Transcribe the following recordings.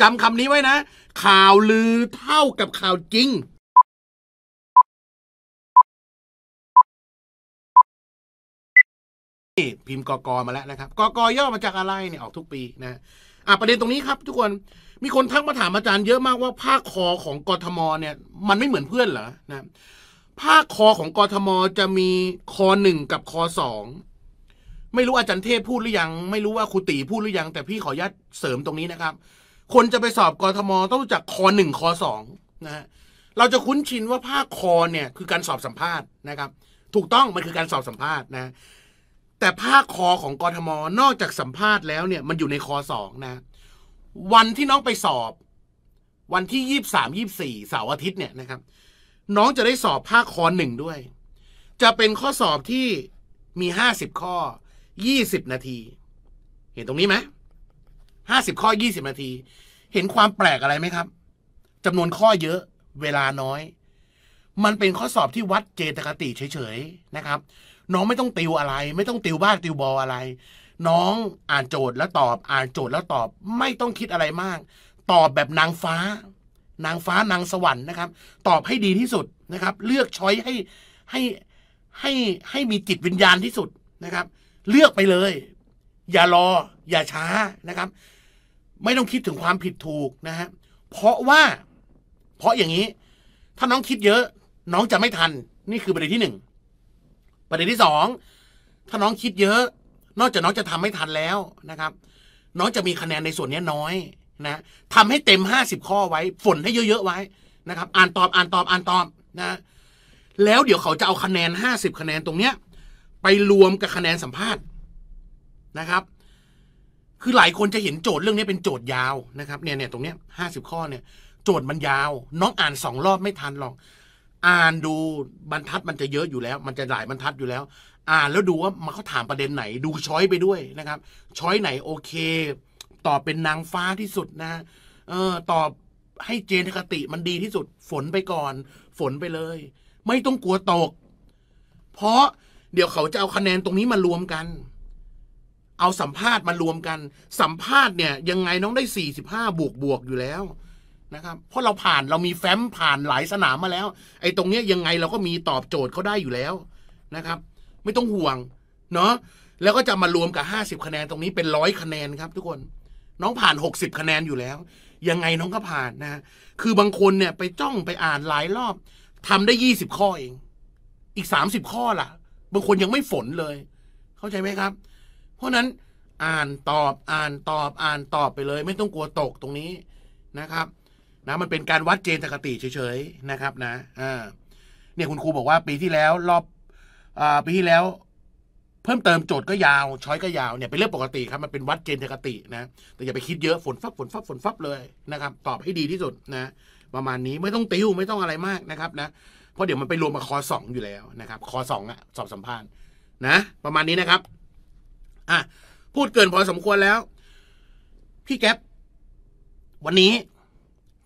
จำคำนี้ไว้นะข่าวลือเท่ากับ ข่าวจริงนี่พิมพ์กกมาแล้วนะครับกกย่อมาจากอะไรเนี่ยออกทุกปีนะอ่ะประเด็นตรงนี้ครับ ทุกคนมีคนทัก มาถามอาจารย์เยอะมากว่าผ้าคอของกทมเนี่ย มันไม่เหมือนเพื่อนเหรอนะผ้าคอของกทมจะมีคอหนึ่งกับคอสองไม่รู้ อาจารย์เทพพูดหรือยัง ไม่รู้ว่าครูตีพูดหรือยัง แต่พี่ขออนุญาตเสริมตรงนี้นะครับคนจะไปสอบกทมต้องรู้จักคอหนึ่งคอสองนะฮะ เราจะคุ้นชินว่าภาคคอเนี่ยคือการสอบสัมภาษณ์นะครับ ถูกต้องมันคือการสอบสัมภาษณ์นะ แต่ภาคคอของกทมนอกจากสัมภาษณ์แล้วเนี่ยมันอยู่ในคอสองนะ วันที่น้องไปสอบวันที่ยี่สามยี่สี่เสาร์อาทิตย์เนี่ยนะครับ น้องจะได้สอบภาคคอหนึ่งด้วย จะเป็นข้อสอบที่มีห้าสิบข้อยี่สิบนาทีเห็นตรงนี้ไหมห้าสิบข้อยี่สิบนาที เห็นความแปลกอะไรไหมครับจำนวนข้อเยอะเวลาน้อย มันเป็นข้อสอบที่วัดเจตคติเฉยๆนะครับน้องไม่ต้องติวอะไร ไม่ต้องติวบ้านติวบออะไร น้องอ่านโจทย์แล้วตอบ อ่านโจทย์แล้วตอบ ไม่ต้องคิดอะไรมาก ตอบแบบนางฟ้า นางฟ้านางสวรรค์นะครับ ตอบให้ดีที่สุดนะครับ เลือกช้อยให้ให้ให้ให้มีจิตวิญญาณที่สุดนะครับ เลือกไปเลย อย่ารออย่าช้านะครับไม่ต้องคิดถึงความผิดถูกนะฮะเพราะว่าเพราะอย่างนี้ถ้าน้องคิดเยอะ น้องจะไม่ทัน นี่คือประเด็นที่หนึ่ง ประเด็นที่สอง ถ้าน้องคิดเยอะ นอกจากน้องจะทำไม่ทันแล้วนะครับ น้องจะมีคะแนนในส่วนนี้น้อย นะทำให้เต็มห้าสิบข้อไว้ ฝนให้เยอะๆ ไว้นะครับ อ่านตอบ อ่านตอบอ่านตอบนะ แล้วเดี๋ยวเขาจะเอาคะแนนห้าสิบคะแนนตรงเนี้ย ไปรวมกับคะแนนสัมภาษณ์นะครับคือหลายคนจะเห็นโจทย์เรื่องนี้เป็นโจทย์ยาวนะครับเนี่ยเนี่ยตรงเนี้ยห้าสิบข้อเนี่ยโจทย์มันยาว น้องอ่านสองรอบไม่ทันหรอกอ่านดูบรรทัดมันจะเยอะอยู่แล้ว มันจะหลายบรรทัดอยู่แล้ว อ่านแล้วดูว่า มันเขาถามประเด็นไหน ดูช้อยไปด้วยนะครับช้อยไหนโอเคตอบเป็นนางฟ้าที่สุดนะ เออตอบให้เจนคติมันดีที่สุด ฝนไปก่อน ฝนไปเลย ไม่ต้องกลัวตก เพราะเดี๋ยวเขาจะเอาคะแนนตรงนี้มารวมกันเอาสัมภาษณ์มารวมกันสัมภาษณ์เนี่ยยังไงน้องได้45บวกบวกอยู่แล้วนะครับ เพราะเราผ่านเรามีแฟ้มผ่านหลายสนามมาแล้ว ไอ้ตรงเนี้ยยังไงเราก็มีตอบโจทย์เขาได้อยู่แล้วนะครับ ไม่ต้องห่วงเนาะแล้วก็จะมารวมกับ50คะแนนตรงนี้เป็นร้อยคะแนนครับ ทุกคนน้องผ่าน60คะแนนอยู่แล้ว ยังไงน้องก็ผ่านนะคือบางคนเนี่ยไปจ้องไปอ่านหลายรอบ ทำได้20ข้อเอง อีก30ข้อล่ะ บางคนยังไม่ฝนเลย เข้าใจไหมครับราะนั้นอ่านตอบอ่านตอบอ่านตอบไปเลย ไม่ต้องกลัวตกตรงนี้นะครับนะมันเป็นการวัดเจนสกติเฉยๆนะครับนะอ่าเนี่ยคุณครูบอกว่าปีที่แล้ว รอบอ่าปีที่แล้ว เพิ่มเติมโจทย์ก็ยาวช้อยก็ยาวเนี่ยเป็นเรื่องปกติครับมันเป็นวัดเจนสกตินะแต่อย่าไปคิดเยอะฝนฟับฝนฟับฝนฟับเลยนะครับ ตอบให้ดีที่สุดนะ ประมาณนี้ไม่ต้องติวไม่ต้องอะไรมากนะครับนะเพราะเดี๋ยวมันไปรวมมาคอสองอยู่แล้วนะครับ คอสองอะสอบสัมภาษณ์นะ ประมาณนี้นะครับอ่ะพูดเกินพอสมควรแล้ว พี่แก๊ปวันนี้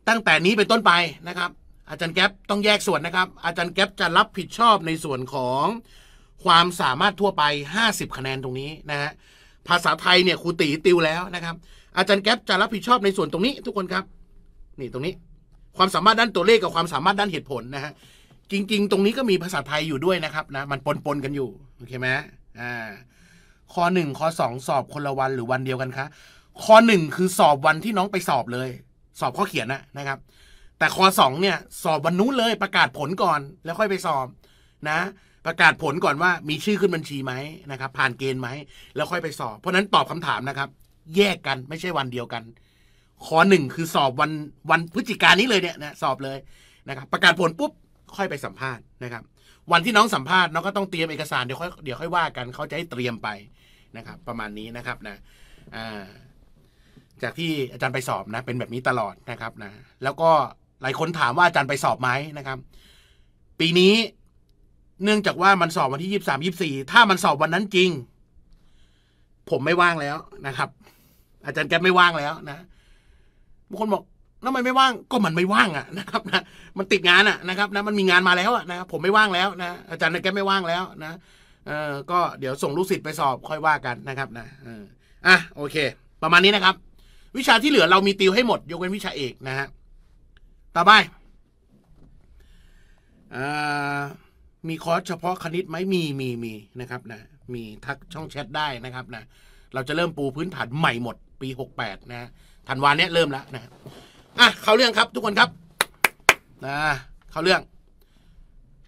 ตั้งแต่นี้เป็นต้นไปนะครับ อาจารย์แก๊ปต้องแยกส่วนนะครับ อาจารย์แก๊ปจะรับผิดชอบในส่วนของความสามารถทั่วไป50คะแนนตรงนี้ นะฮะภาษาไทยเนี่ยครูตีติวแล้วนะครับ อาจารย์แก๊ปจะรับผิดชอบในส่วนตรงนี้ ทุกคนครับ นี่ตรงนี้ ความสามารถด้านตัวเลขกับความสามารถด้านเหตุผลนะฮะจริงๆตรงนี้ก็มีภาษาไทยอยู่ด้วยนะครับนะมันปนๆ กันอยู่โอเคไหมอ่าข้อหนึ่งข้อสองสอบคนละวันหรือวันเดียวกันคะข้อหนึ่งคือสอบวันที่น้องไปสอบเลยสอบข้อเขียนนะนะครับ แต่ข้อสองเนี่ย สอบวันนู้นเลยประกาศผลก่อนแล้วค่อยไปสอบนะ ประกาศผลก่อนว่ามีชื่อขึ้นบัญชีไหมนะครับ ผ่านเกณฑ์ไหมแล้วค่อยไปสอบ เพราะนั้นตอบคำถามนะครับ แยกกันไม่ใช่วันเดียวกัน ข้อหนึ่งคือสอบวันวันพฤศจิกานี้เลยเนี่ยนะสอบเลยนะครับ ประกาศผลปุ๊บค่อยไปสัมภาษณ์นะครับ วันที่น้องสัมภาษณ์น้องก็ต้องเตรียมเอกสารเดี๋ยวค่อยเดี๋ยวค่อยว่ากันเขาจะให้เตรียมไปนะครับประมาณนี้นะครับนะจากที่อาจารย์ไปสอบนะเป็นแบบนี้ตลอดนะครับ นะแล้วก็หลายคนถามว่าอาจารย์ไปสอบไหมนะครับ ปีนี้ เนื่องจากว่ามันสอบวันที่ยี่สามยี่สี่ถ้ามันสอบวันนั้นจริง ผมไม่ว่างแล้วนะครับ อาจารย์แกไม่ว่างแล้ว นะบางคนบอกทำไมไม่ว่าง ก็มันไม่ว่างอ่ะนะครับนะมันติดงานอ่ะนะครับ นะ มันมีงานมาแล้วอ่ะนะผมไม่ว่างแล้วนะ อาจารย์แกไม่ว่างแล้ว นะเออก็เดี๋ยวส่งลูกศิษย์ไปสอบค่อยว่ากันนะครับนะอ่ะโอเค ประมาณนี้นะครับ วิชาที่เหลือเรามีติวให้หมด ยกเว้นวิชาเอกนะฮะต่อไปมีคอร์สเฉพาะคณิตไหมมีมีมีนะครับนะมีทักช่องแชทได้นะครับนะเราจะเริ่มปูพื้นฐานใหม่หมดปีหกแปดนะธันวาเนี้ยเริ่มแล้วนะอ่ะเข้าเรื่องครับทุกคนครับนะเข้าเรื่อง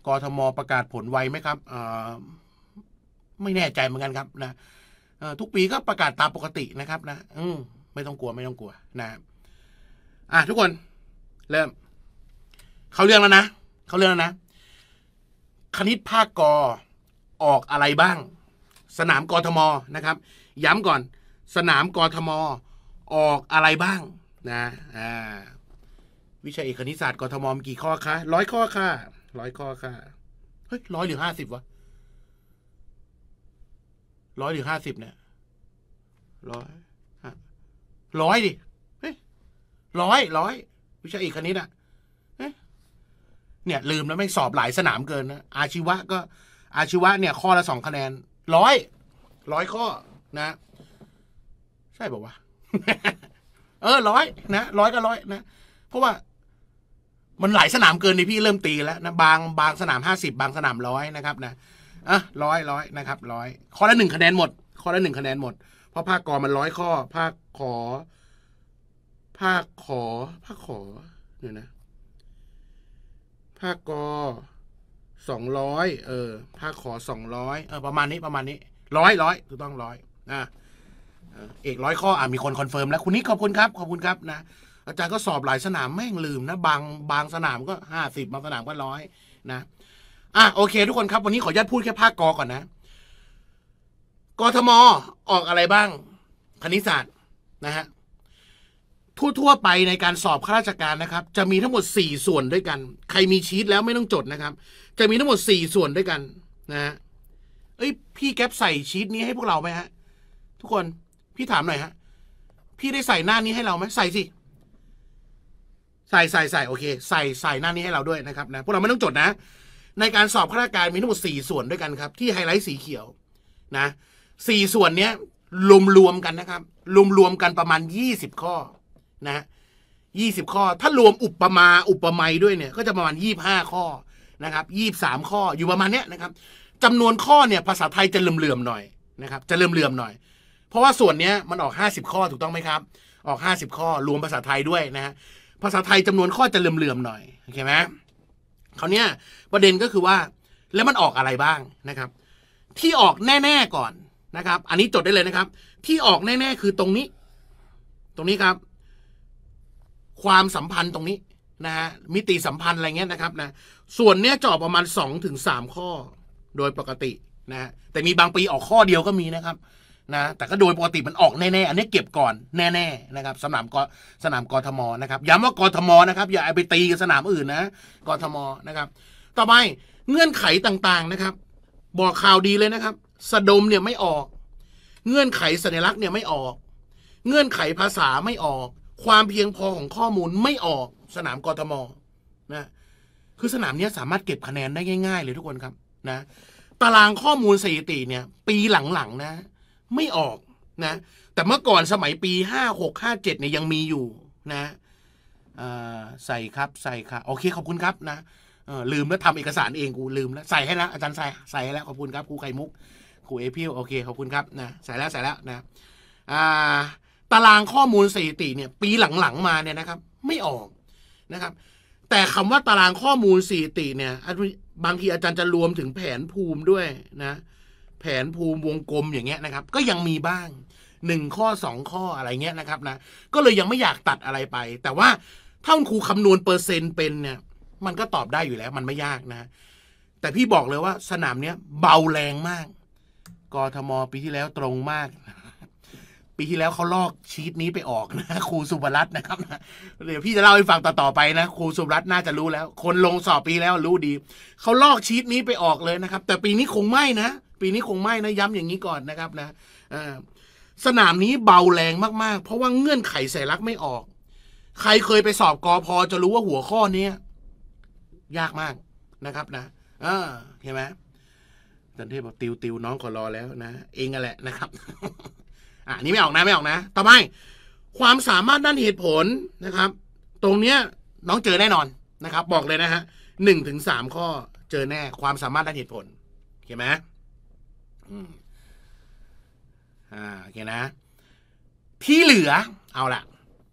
กทมประกาศผลไวไหมครับอ่าไม่แน่ใจเหมือนกันครับนะทุกปีก็ประกาศตามปกตินะครับนะ อืไม่ต้องกลัวไม่ต้องกลัว นะอ่ะทุกคน เริ่มเขาเรื่องแล้วนะเขาเรื่องแล้วนะคณิตภาคกอออกอะไรบ้าง สนามกทมนะครับย้ำก่อนสนามกทมออกอะไรบ้าง นะ อ่า วิชาเอกคณิตศาสตร์กทมมีกี่ข้อคะร้อยข้อค่ะร้อยข้อค่ะเฮ้ยร้อยหรือห้าสิบวะร้อยหรือห้าสิบเนี่ยร้อยร้อยดิเฮ้ยร้อยร้อยวิชาอีกคณิตอ่ะเนี่ย ลืมแล้วไม่สอบหลายสนามเกินนะอาชีวะก็ อาชีวะเนี่ย ข้อละสองคะแนน ร้อย ร้อยข้อ นะ ใช่บอกว่า เออร้อยนะร้อยก็ร้อยนะเพราะว่า มันหลายสนามเกินในพี่เริ่มตีแล้วนะบางบางสนามห้าสิบบางสนามร้อยนะครับ นะอ่ะร้อยร้อยนะครับร้อยข้อละหนึ่งคะแนนหมดข้อละหนึ่งคะแนนหมดเพราะภาคกอมันร้อยข้อภาคขอภาคขอภาคขอเนี่ยนะภาคกอสองร้อยเออภาคขอสองร้อยเออประมาณนี้ ประมาณนี้ร้อยร้อยถูกต้องร้อยนะเอกร้อยข้ออ่ะมีคนคอนเฟิร์มแล้ว คุณนี้ขอบคุณครับ ขอบคุณครับ นะ อาจารย์ก็สอบหลายสนามแม่งลืมนะบางบางสนามก็ห้าสิบบางสนามก็ร้อยนะอ่ะโอเค ทุกคนครับ วันนี้ขออนุญาตพูดแค่ภาคกอก่อนนะกทมออกอะไรบ้าง คณิตศาสตร์นะฮะทั่วๆไปในการสอบข้าราชการนะครับ จะมีทั้งหมด 4 ส่วนด้วยกัน ใครมีชีตแล้วไม่ต้องจดนะครับ จะมีทั้งหมด 4 ส่วนด้วยกัน นะฮะเอ้ย พี่แก๊ปใส่ชีตนี้ให้พวกเราไหมฮะ ทุกคนพี่ถามหน่อยฮะพี่ได้ใส่หน้านี้ให้เราไหมใส่สิ ใส่ใส่ใส่โอเค ใส่ใส่หน้านี้ให้เราด้วยนะครับ นะพวกเราไม่ต้องจดนะในการสอบข้าราชการมีทั้งหมดสี่ส่วนด้วยกันครับที่ไฮไลท์สีเขียวนะสี่ส่วนเนี้ยรวมรวมกันนะครับรวมรวมกันประมาณยี่สิบข้อนะยี่สิบข้อถ้ารวมอุปมาอุปไมยด้วยเนี่ยก็จะประมาณยี่บห้าข้อนะครับยี่สามข้ออยู่ประมาณเนี้ยนะครับจำนวนข้อเนี่ย ภาษาไทยจะเหลื่อมๆหน่อยนะครับจะเหลื่อมๆหน่อย เพราะว่าส่วนเนี้ยมันออกห้าสิบข้อถูกต้องไหมครับ ออกห้าสิบข้อรวมภาษาไทยด้วยนะฮะภาษาไทยจำนวนข้อจะเหลื่อมๆหน่อยโอเคไหมเขาเนี้ยประเด็นก็คือว่า แล้วมันออกอะไรบ้างนะครับ ที่ออกแน่ๆก่อนนะครับ อันนี้จดได้เลยนะครับ ที่ออกแน่ ๆ คือตรงนี้ ตรงนี้ครับ ความสัมพันธ์ตรงนี้นะฮะมิติสัมพันธ์อะไรเงี้ยนะครับนะส่วนเนี้ยจอบประมาณสองถึงสามข้อโดยปกตินะฮะแต่มีบางปีออกข้อเดียวก็มีนะครับนะแต่ก็โดยปกติมันออกแน่ๆอันนี้เก็บก่อน แน่ ๆนะครับสนามกสนามกทมนะครับ ย้ำว่ากทมนะครับ อย่าไปตีกับสนามอื่นนะ กทมนะครับ ต่อไปเงื่อนไขต่างๆนะครับ บอกข่าวดีเลยนะครับสะดมเนี่ยไม่ออก เงื่อนไขสัญลักษณ์เนี่ยไม่ออก เงื่อนไขภาษาไม่ออก ความเพียงพอของข้อมูลไม่ออก สนามกทมนะคือสนามนี้สามารถเก็บคะแนนได้ง่ายๆเลยทุกคนครับนะ ตารางข้อมูลสถิติเนี่ย ปีหลังๆนะไม่ออกนะ แต่เมื่อก่อนสมัยปีห้าหกห้าเจ็ดเนี่ยยังมีอยู่นะใส่ครับใส่ค่ะโอเคขอบคุณครับนะลืมแล้วทำเอกสารเองกูลืมแล้วใส่ให้แล้วอาจารย์ใส่ใส่ให้แล้ว ขอบคุณครับครูไข่มุก ครูเอพิวโอเคขอบคุณครับ นะ ใส่แล้วใส่แล้วนะตารางข้อมูลสถิติ เนี่ย ปีหลังๆ มาเนี่ยนะครับ ไม่ออกนะครับ แต่คำว่าตารางข้อมูลสถิติเนี่ยบางทีอาจารย์จะรวมถึงแผนภูมิด้วยนะแผนภูมิวงกลมอย่างเงี้ยนะครับ ก็ยังมีบ้างหนึ่งข้อสองข้ออะไรเงี้ยนะครับนะก็เลยยังไม่อยากตัดอะไรไป แต่ว่า ถ้าคุณครูคำนวณเปอร์เซ็นต์เป็นเนี่ยมันก็ตอบได้อยู่แล้ว มันไม่ยากนะ แต่พี่บอกเลยว่าสนามเนี้ย เบาแรงมากกทมปีที่แล้วตรงมาก ปีที่แล้วเขาลอกชีตนี้ไปออกนะ ครูสุบรัตน์นะครับเดี๋ยวพี่จะเล่าให้ฟังต่อ ๆ ไปนะ ครูสุบรัตน์น่าจะรู้แล้ว คนลงสอบปีแล้วรู้ดีเขาลอกชีตนี้ไปออกเลยนะครับ แต่ปีนี้คงไม่นะปีนี้คงไม่นะย้ำอย่างนี้ก่อนนะครับ นะสนามนี้เบาแรงมากๆ เพราะว่าเงื่อนไขสลักไม่ออก ใครเคยไปสอบกอพอจะรู้ว่าหัวข้อนี้ยากมากนะครับ นะเออเห็นไหมจันเทพบอกติวติวน้องขอรอแล้วนะ เองอะแหละนะครับอ่านี้ไม่ออกนะไม่ออกนะต่อไปความสามารถด้านเหตุผลนะครับ ตรงเนี้ยน้องเจอแน่นอนนะครับ บอกเลยนะฮะหนึ่งถึงสามข้อเจอแน่ ความสามารถด้านเหตุผลเห็นไหมอ่าโอเคนะ ที่เหลือ เอาละ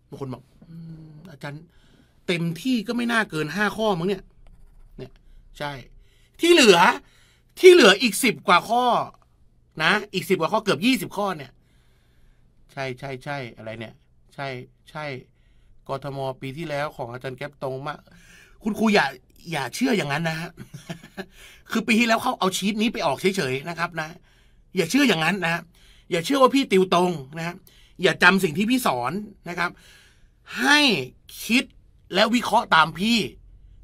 บางคนบอกอาจารย์เต็มที่ก็ไม่น่าเกินห้าข้อมั้งเนี่ย เนี่ย ใช่ ที่เหลือ ที่เหลืออีกสิบกว่าข้อนะอีกสิบกว่าข้อเกือบยี่สิบข้อเนี่ย ใช่ใช่ ใช่อะไรเนี่ย ใช่ใช่กทมปีที่แล้วของอาจารย์แก๊ปตรงมาก คุณครูอย่า อย่าเชื่ออย่างนั้นนะฮะคือปีที่แล้วเขาเอาชีตนี้ไปออกเฉยๆนะครับ นะอย่าเชื่ออย่างนั้นนะ อย่าเชื่อว่าพี่ติวตรงนะอย่าจำสิ่งที่พี่สอนนะครับ ให้คิดและวิเคราะห์ตามพี่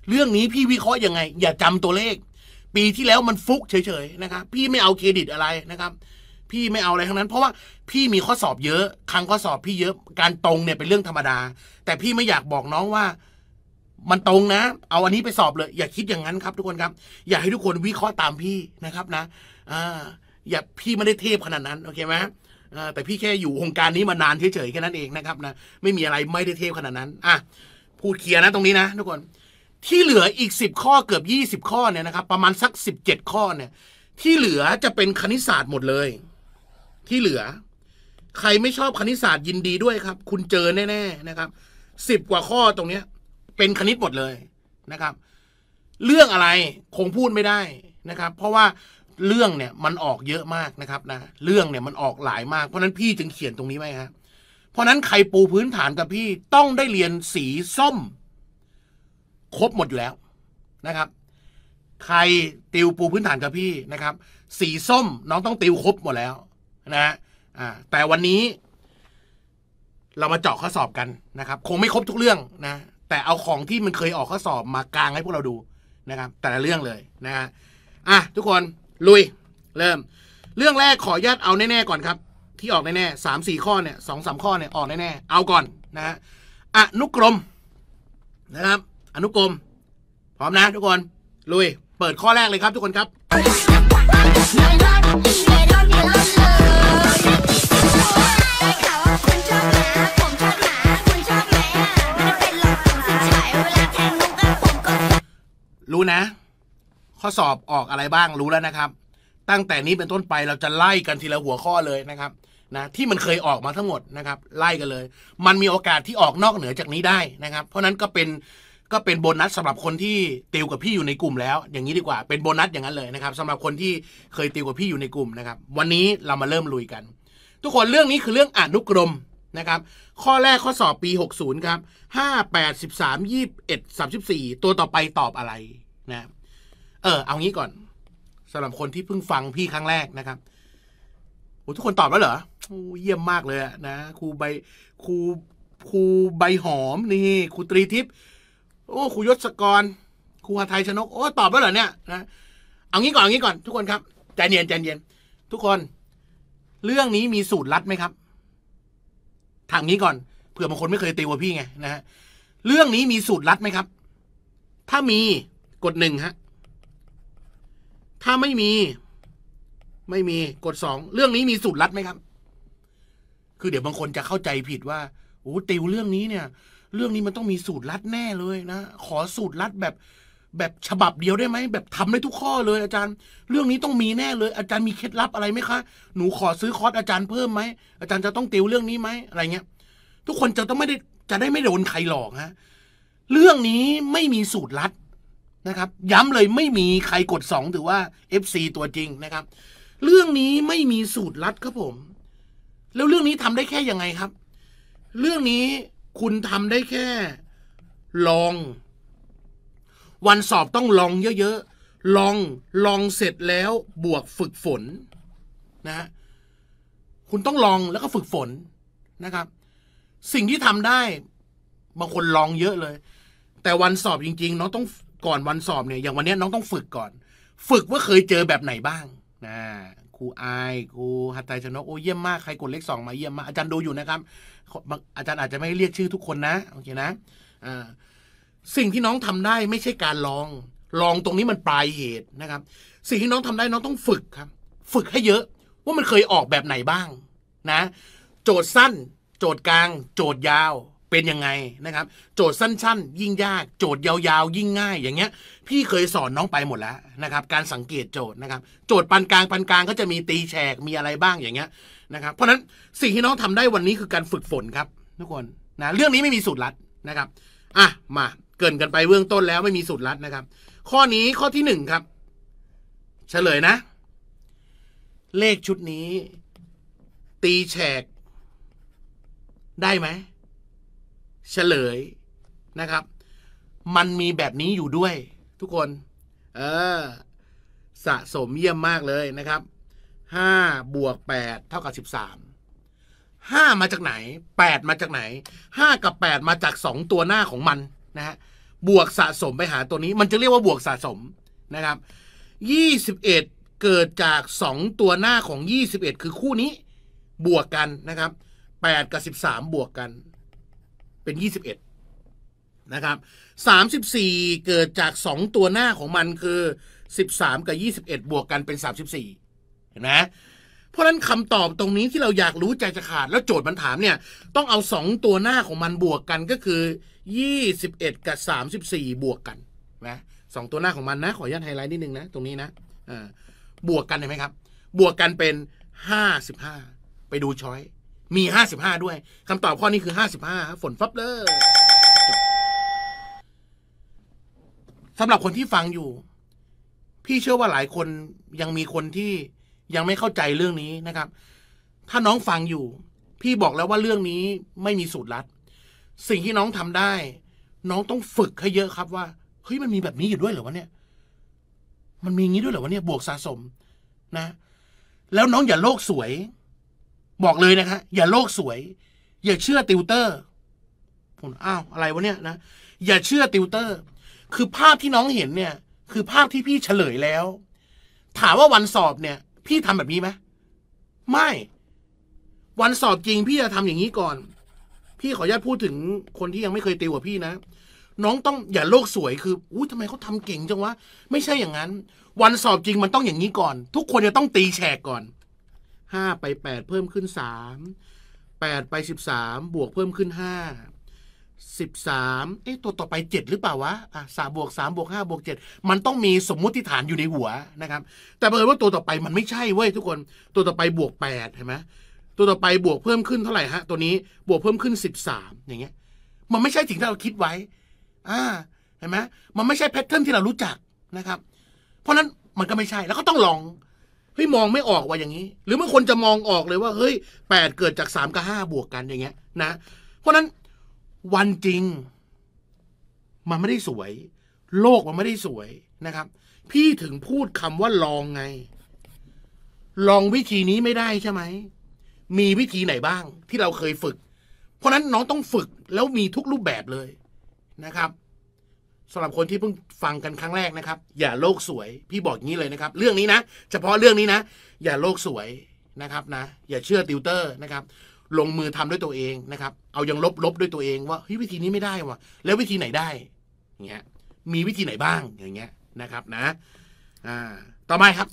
เรื่องนี้พี่วิเคราะห์ยังไง อย่าจำตัวเลข ปีที่แล้วมันฟุกเฉยๆนะครับ พี่ไม่เอาเครดิตอะไรนะครับ พี่ไม่เอาอะไรทั้งนั้น เพราะว่าพี่มีข้อสอบเยอะ ครั้งข้อสอบพี่เยอะ การตรงเนี่ยเป็นเรื่องธรรมดา แต่พี่ไม่อยากบอกน้องว่า มันตรงนะ เอาอันนี้ไปสอบเลย อย่าคิดอย่างนั้นครับ ทุกคนครับ อย่าให้ทุกคนวิเคราะห์ตามพี่นะครับนะ อ่าอย่าพี่ไม่ได้เทพขนาดนั้นโอเคไหมแต่พี่แค่อยู่วงการนี้มานานเฉยๆแค่นั้นเองนะครับนะไม่มีอะไรไม่ได้เทพขนาดนั้นอ่ะพูดเคลียร์นะ ตรงนี้นะทุกคนที่เหลืออีก10ข้อเกือบ20ข้อเนี่ยนะครับ ประมาณสัก17ข้อเนี่ย ที่เหลือจะเป็นคณิตศาสตร์หมดเลย ที่เหลือ ใครไม่ชอบคณิตศาสตร์ยินดีด้วยครับ คุณเจอแน่ๆนะครับสิบกว่าข้อตรงเนี้ย เป็นคณิตหมดเลยนะครับเรื่องอะไรคงพูดไม่ได้นะครับ เพราะว่าเรื่องเนี่ยมันออกเยอะมากนะครับนะเรื่องเนี่ยมันออกหลายมากเพราะนั้นพี่จึงเขียนตรงนี้ไว้ฮะเพราะนั้นใครปูพื้นฐานกับพี่ต้องได้เรียนสีส้ม ครบหมดอยู่แล้วนะครับ ใครติวปูพื้นฐานกับพี่นะครับ สีส้มน้องต้องติวครบหมดแล้วนะอ่าแต่วันนี้ เรามาเจาะข้อสอบกันนะครับ คงไม่ครบทุกเรื่องนะ แต่เอาของที่มันเคยออกข้อสอบมากลางให้พวกเราดูนะครับ แต่ละเรื่องเลยนะฮะอ่ะทุกคนลุย เริ่มเรื่องแรกขอญาตเอาแน่ๆก่อนครับ ที่ออกแน่ๆสามสี่ข้อเนี่ยสองสามข้อเนี่ยออกแน่ๆเอาก่อนนะฮะอนุกรม นะครับ อนุกรมพร้อมนะ ทุกคนลุย เปิดข้อแรกเลยครับ ทุกคนครับ รู้นะข้อสอบออกอะไรบ้างรู้แล้วนะครับ ตั้งแต่นี้เป็นต้นไปเราจะไล่กันทีละหัวข้อเลยนะครับนะที่มันเคยออกมาทั้งหมดนะครับไล่กันเลย มันมีโอกาสที่ออกนอกเหนือจากนี้ได้นะครับ เพราะนั้นก็เป็นก็เป็นโบนัสสำหรับคนที่ติวกับพี่อยู่ในกลุ่มแล้ว อย่างนี้ดีกว่า เป็นโบนัสอย่างนั้นเลยนะครับสำหรับคนที่เคยติวกับพี่อยู่ในกลุ่มนะครับ วันนี้เรามาเริ่มลุยกัน ทุกคนเรื่องนี้คือเรื่องอนุกรมนะครับ ข้อแรกข้อสอบปี 60ครับ5 8 13 21 34 ตัวต่อไปตอบอะไรนะเออเอางี้ก่อนสำหรับคนที่เพิ่งฟังพี่ครั้งแรกนะครับโอ้ทุกคนตอบแล้วเหรอเยี่ยมมากเลยนะครูใบครูครูใบหอมนี่ครูตรีทิพย์โอ้ครูยศกรครูหาไทยชนกโอ้ตอบแล้วเหรอเนี่ยนะเอางี้ก่อนเอางี้ก่อน ทุกคนครับใจเย็นใจเย็นทุกคน เรื่องนี้มีสูตรลัดไหมครับถามนี้ก่อนเผื่อบางคนไม่เคยตีวพี่ไงนะฮะเรื่องนี้มีสูตรลัดไหมครับ ถ้ามีกดหนึ่งฮะถ้าไม่มี ไม่มีกฎสองเรื่องนี้มีสูตรลัดไหมครับ คือเดี๋ยวบางคนจะเข้าใจผิดว่าโอ้ติวเรื่องนี้เนี่ย เรื่องนี้มันต้องมีสูตรลัดแน่เลยนะขอสูตรลัดแบบแบบฉบับเดียวได้ไหมแบบทำได้ทุกข้อเลย อาจารย์ เรื่องนี้ต้องมีแน่เลยอาจารย์มีเคล็ดลับอะไรไหมคะหนูขอซื้อคอร์สอาจารย์เพิ่มไหมอาจารย์จะต้องติวเรื่องนี้ไหมอะไรเงี้ย ทุกคนจะต้องไม่ได้จะได้ไม่โดนใครหลอกฮะเรื่องนี้ไม่มีสูตรลัดนะครับย้ำเลยไม่มีใครกด2ถือว่า FC ตัวจริงนะครับ เรื่องนี้ไม่มีสูตรลัดครับผม แล้วเรื่องนี้ทำได้แค่ยังไงครับ เรื่องนี้คุณทำได้แค่ ลอง วันสอบต้องลองเยอะๆลองลองเสร็จแล้วบวกฝึกฝนนะ คุณต้องลองแล้วก็ฝึกฝนนะครับ สิ่งที่ทำได้บางคนลองเยอะเลย แต่วันสอบจริงๆเนาะต้องก่อนวันสอบเนี่ยอย่างวันนี้น้องต้องฝึกก่อน ฝึกว่าเคยเจอแบบไหนบ้างนะครูไอครูหัตไตชนกโอ้เยี่ยมมากใครกดเลขสองมาเยี่ยมมาอาจารย์ดูอยู่นะครับ อาจารย์อาจจะไม่เรียกชื่อทุกคนนะโอเคนะสิ่งที่น้องทำได้ไม่ใช่การลอง ลองตรงนี้มันปลายเหตุนะครับ สิ่งที่น้องทำได้น้องต้องฝึกครับ ฝึกให้เยอะว่ามันเคยออกแบบไหนบ้างนะโจทย์สั้น โจทย์กลาง โจทย์ยาวเป็นยังไงนะครับ โจทย์สั้น ๆ ยิ่งยากโจทย์ยาวๆ ยิ่งง่ายอย่างเงี้ย พี่เคยสอนน้องไปหมดแล้วนะครับ การสังเกตโจทย์นะครับ โจทย์ปานกลางปานกลางก็จะมีตีแฉกมีอะไรบ้างอย่างเงี้ยนะครับ เพราะนั้นสิ่งที่น้องทำได้วันนี้คือการฝึกฝนครับทุกคนนะเรื่องนี้ไม่มีสูตรลัดนะครับอ่ะมา เกินกันไปเบื้องต้นแล้วไม่มีสูตรลัดนะครับ ข้อนี้ข้อที่หนึ่งครับเฉลยนะ เลขชุดนี้ ตีแฉก ได้ไหมเฉลยนะครับ มันมีแบบนี้อยู่ด้วย ทุกคน เออสะสมเยี่ยมมากเลยนะครับห้าบวกแปดเท่ากับสิบสามห้ามาจากไหนแปดมาจากไหนห้ากับแปดมาจากสองตัวหน้าของมันนะฮะบวกสะสมไปหาตัวนี้ มันจะเรียกว่าบวกสะสมนะครับยี่สิบเอ็ดเกิดจากสองตัวหน้าของยี่สิบเอ็ดคือคู่นี้ บวกกันนะครับแปดกับสิบสามบวกกันเป็นยี่สิบเอ็ดนะครับสามสิบสี่เกิดจากสองตัวหน้าของมันคือสิบสามกับยี่สิบเอ็ดบวกกันเป็นสามสิบสี่เห็นไหมเพราะนั้นคำตอบตรงนี้ที่เราอยากรู้ใจจะขาดแล้วโจทย์มันถามเนี่ยต้องเอาสองตัวหน้าของมันบวกกันก็คือยี่สิบเอ็ดกับสามสิบสี่บวกกันนะสองตัวหน้าของมันนะขออนุญาตไฮไลท์นิดนึงนะตรงนี้นะบวกกันเห็นไหมครับ บวกกันเป็นห้าสิบห้าไปดูช้อยมีหห้าสิบ้าด้วยคำตอบข้อนี้คือหห้าสิบ้าฝนฟับเลยสำหรับคนที่ฟังอยู่ พี่เชื่อว่าหลายคนยังมีคนที่ยังไม่เข้าใจเรื่องนี้นะครับ ถ้าน้องฟังอยู่ พี่บอกแล้วว่าเรื่องนี้ไม่มีสูตรลัด สิ่งที่น้องทำได้ น้องต้องฝึกให้เยอะครับว่าเฮ้ยมันมีแบบนี้อยู่ด้วยเหรอวะเนี่ย มันมีงี้ด้วยเหรอวะเนี่ย บวกสะสมนะ แล้วน้องอย่าโลกสวยบอกเลยนะคะอย่าโลกสวย อย่าเชื่อติวเตอร์ผมอ้าว อะไรวะเนี่ยนะ อย่าเชื่อติวเตอร์ คือภาพที่น้องเห็นเนี่ย คือภาพที่พี่เฉลยแล้ว ถามว่าวันสอบเนี่ย พี่ทำแบบนี้ไหมไม่ วันสอบจริง พี่จะทำอย่างนี้ก่อน พี่ขออนุญาตพูดถึงคนที่ยังไม่เคยติวกับพี่นะ น้องต้องอย่าโลกสวย คืออู้ทำไมเขาทาเก่งจังวะไม่ใช่อย่างนั้น วันสอบจริงมันต้องอย่างนี้ก่อน ทุกคนจะต้องตีแฉกก่อนห้าไปแปดเพิ่มขึ้นสามแปดไปสิบสามบวกเพิ่มขึ้นห้าสิบสามเอ๊ะตัวต่อไปเจ็ดหรือเปล่าวะอ่ะสบวกสามบวกห้าบวกเจ็ดมันต้องมีสมมุติฐานอยู่ในหัวนะครับแต่เอิญว่าตัวต่อไปมันไม่ใช่เว้ยทุกคน ตัวต่อไปบวกแปดเห็นไหมตัวต่อไปบวกเพิ่มขึ้นเท่าไหร่ฮะตัวนี้บวกเพิ่มขึ้นสสิบามอย่างเงี้ยมันไม่ใช่สิ่งที่เราคิดไว้อ่าเห็นไหมมันไม่ใช่แพทเทิร์นที่เรารู้จักนะครับ เพราะนั้นมันก็ไม่ใช่แล้วก็ต้องลองเฮ้ยมองไม่ออกว่าอย่างนี้ หรือบางคนจะมองออกเลยว่าเฮ้ยแปดเกิดจากสามกับห้าบวกกันอย่างเงี้ย นะ เพราะนั้น วันจริง มันไม่ได้สวย โลกมันไม่ได้สวยนะครับ พี่ถึงพูดคำว่า ลองไง ลองวิธีนี้ไม่ได้ใช่ไหมมีวิธีไหนบ้างที่เราเคยฝึก เพราะนั้นน้องต้องฝึกแล้วมีทุกรูปแบบเลยนะครับสำหรับคนที่เพิ่งฟังกันครั้งแรกนะครับ อย่าโลกสวย พี่บอกงี้เลยนะครับ เรื่องนี้นะเฉพาะเรื่องนี้นะอย่าโลกสวยนะครับนะอย่าเชื่อติวเตอร์นะครับ ลงมือทำด้วยตัวเองนะครับ เอายังลบลบด้วยตัวเองว่าเฮ้ยวิธีนี้ไม่ได้ว่ะ แล้ววิธีไหนได้เงี้ยมีวิธีไหนบ้างอย่างเงี้ยนะครับนะ อ่า ต่อไปครับ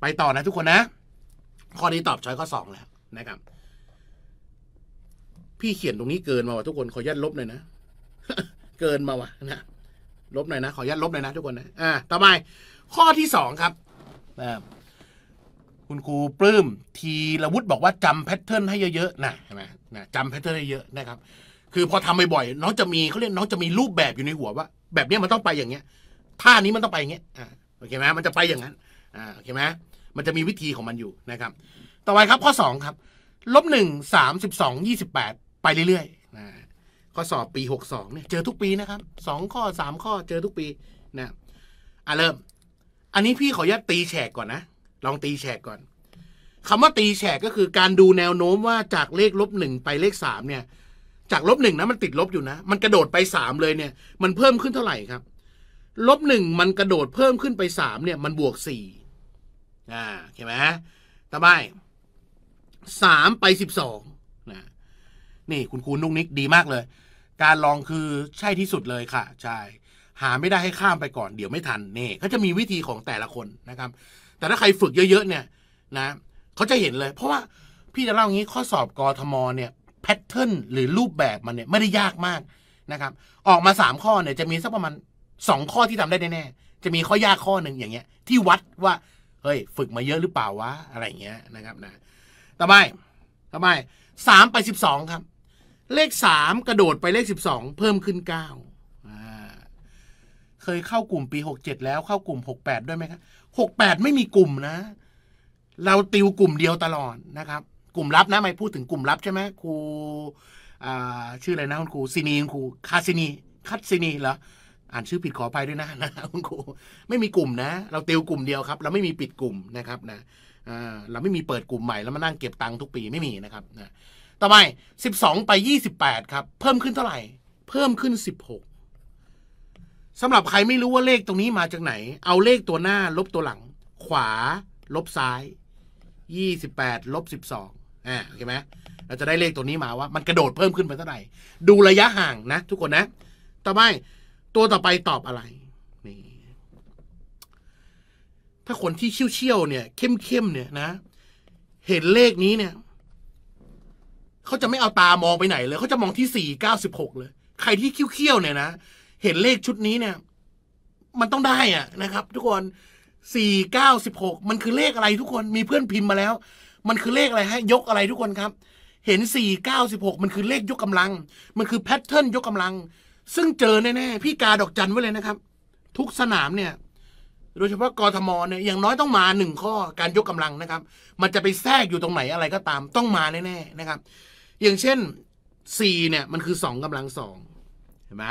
ไปต่อนะทุกคนนะข้อนี้ตอบช้อยข้อสองแล้วนะครับ พี่เขียนตรงนี้เกินมาว่ะทุกคนขอยัดลบหน่อยนะ เกินมาว่ะนะลบหน่อยนะขออนุญาตลบหน่อยนะทุกคนนะอ่า ต่อไปข้อที่สองครับคุณครูปลื้มทีละวุฒิบอกว่าจำแพทเทิร์นให้เยอะๆนะนไหมนะจำแพทเทิร์นให้เยอะนะครับ คือพอทำบ่อยๆน้องจะมีเขาเรียกน้องจะมีรูปแบบอยู่ในหัวว่า แบบนี้มันต้องไปอย่างเงี้ยท่านี้มันต้องไปอย่างเงี้ยอ่าโอเคไหมมันจะไปอย่างนั้นอ่าโอเคไหมมันจะมีวิธีของมันอยู่นะครับ ต่อไปครับข้อสองครับลบหนึ่งสามสิบสองยี่สิบแปดไปเรื่อยๆนะข้อสอบปี62เนี่ย เจอทุกปีนะครับสองข้อสามข้อเจอทุกปีนะอ่ะเริ่ม อันนี้พี่ขอแยกตีแฉกก่อนนะลองตีแฉกก่อนคำว่าตีแฉกก็คือ การดูแนวโน้มว่าจากเลขลบหนึ่งไปเลขสามเนี่ย จากลบหนึ่งนะมันติดลบอยู่นะมันกระโดดไปสามเลยเนี่ยมันเพิ่มขึ้นเท่าไหร่ครับลบหนึ่งมันกระโดดเพิ่มขึ้นไปสามเนี่ย มันบวกสี่อ่าเข้าไหมต่อไปสามไปสิบสองนี่คุณครูนุ่งนิกดีมากเลย การลองคือใช่ที่สุดเลยค่ะใช่หาไม่ได้ให้ข้ามไปก่อน เดี๋ยวไม่ทันนี่เขาจะมีวิธีของแต่ละคนนะครับ แต่ถ้าใครฝึกเยอะ ๆ เนี่ยนะเขาจะเห็นเลยเพราะว่าพี่จะเล่างี้ข้อสอบกทมเนี่ยแพทเทิร์นหรือรูปแบบมันเนี่ยไม่ได้ยากมากนะครับ ออกมา 3 ข้อเนี่ยจะมีสักประมาณ2ข้อที่ทำได้แน่ๆ จะมีข้อยากข้อหนึ่งอย่างเงี้ยที่วัดว่าเฮ้ยฝึกมาเยอะหรือเปล่าวะอะไรเงี้ยนะครับนะต่อไปต่อไปสามไปสิบสองครับเลขสามกระโดดไปเลขสิบสองเพิ่มขึ้นเก้าเคยเข้ากลุ่มปีหกเจ็ดแล้วเข้ากลุ่มหกแปดด้วยไหมครับหกแปดไม่มีกลุ่มนะ เราติวกลุ่มเดียวตลอดนะครับ กลุ่มลับนะไม่พูดถึงกลุ่มลับใช่ไหมครูชื่ออะไรนะคุณครูซินีคุณครูคาซินี คัตซินีเหรออ่านชื่อผิดขออภัยด้วยนะนะคุณครูไม่มีกลุ่มนะ เราติวกลุ่มเดียวครับ เราไม่มีปิดกลุ่มนะครับนะเราไม่มีเปิดกลุ่มใหม่แล้วมานั่งเก็บตังค์ทุกปีไม่มีนะครับ นะต่อไปสิบสองไปยี่สิบแปดครับ เพิ่มขึ้นเท่าไหร่ เพิ่มขึ้นสิบหกสำหรับใครไม่รู้ว่าเลขตรงนี้มาจากไหน เอาเลขตัวหน้า ลบตัวหลัง ขวา ลบซ้ายยี่สิบแปดลบสิบสองอ่าโอเคไหมเราจะได้เลขตัวนี้มาว่ามันกระโดดเพิ่มขึ้นไปเท่าไหร่ ดูระยะห่างนะ ทุกคนนะ ต่อไป ตัวต่อไปตอบอะไร นี่ ถ้าคนที่เชี่ยววเนี่ย เข้มมเนี่ยนะ เห็นเลขนี้เนี่ยเขาจะไม่เอาตามองไปไหนเลย เขาจะมองที่สี่เก้าสิบหกเลย ใครที่เคี้ยวๆเนี่ยนะ เห็นเลขชุดนี้เนี่ย มันต้องได้อ่ะนะครับ ทุกคนสี่เก้าสิบหกมันคือเลขอะไรทุกคน มีเพื่อนพิมพ์มาแล้ว มันคือเลขอะไรฮะยกอะไรทุกคนครับ เห็นสี่เก้าสิบหกมันคือเลขยกกำลัง มันคือแพทเทิร์นยกกำลัง ซึ่งเจอแน่ๆ พี่กาดอกจันไว้เลยนะครับ ทุกสนามเนี่ย โดยเฉพาะกรทมเนี่ย อย่างน้อยต้องมาหนึ่งข้อการยกกำลังนะครับ มันจะไปแทรกอยู่ตรงไหนอะไรก็ตาม ต้องมาแน่ๆ นะครับอย่างเช่น c เนี่ยมันคือ 2 กำลังสองเห็นไหม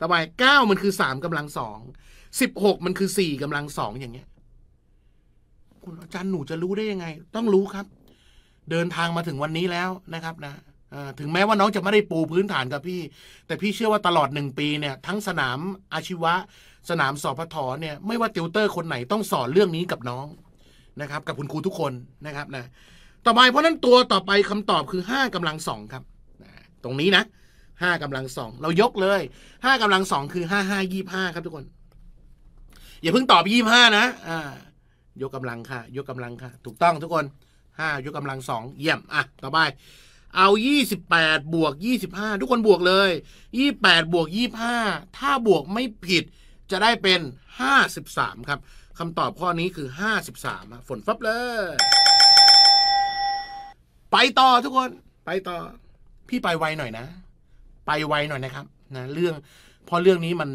ต่อไป9มันคือ 3 กำลังสอง16 มันคือ 4 กำลังสองอย่างเงี้ย คุณอาจารย์หนูจะรู้ได้ยังไง ต้องรู้ครับ เดินทางมาถึงวันนี้แล้วนะครับนะถึงแม้ว่าน้องจะไม่ได้ปูพื้นฐานกับพี่ แต่พี่เชื่อว่าตลอดหนึ่งปีเนี่ย ทั้งสนามอาชีวะ สนามสอบพทเนี่ย ไม่ว่าติวเตอร์คนไหนต้องสอนเรื่องนี้กับน้องนะครับ กับคุณครูทุกคนนะครับนะต่อไปเพราะนั้นตัวต่อไปคำตอบคือ5กำลังสองครับตรงนี้นะ5กำลังสองเรายกเลย 5กำลังสองคือ 5 5 25 ครับทุกคน อย่าเพิ่งตอบ 25 นะอ่ายกกำลังค่ะ ยกกำลังค่ะ ถูกต้องทุกคน 5 ยกกำลังสองเยี่ยมอ่ะต่อไปเอา 28 บวก 25 ทุกคนบวกเลย 28 บวก 25 ถ้าบวกไม่ผิด จะได้เป็น 53 ครับคำตอบข้อนี้คือ 53ฝนฟับเลยไปต่อทุกคน ไปต่อ พี่ไปไวหน่อยนะ ไปไวหน่อยนะครับ นะเรื่องเพราะเรื่องนี้มัน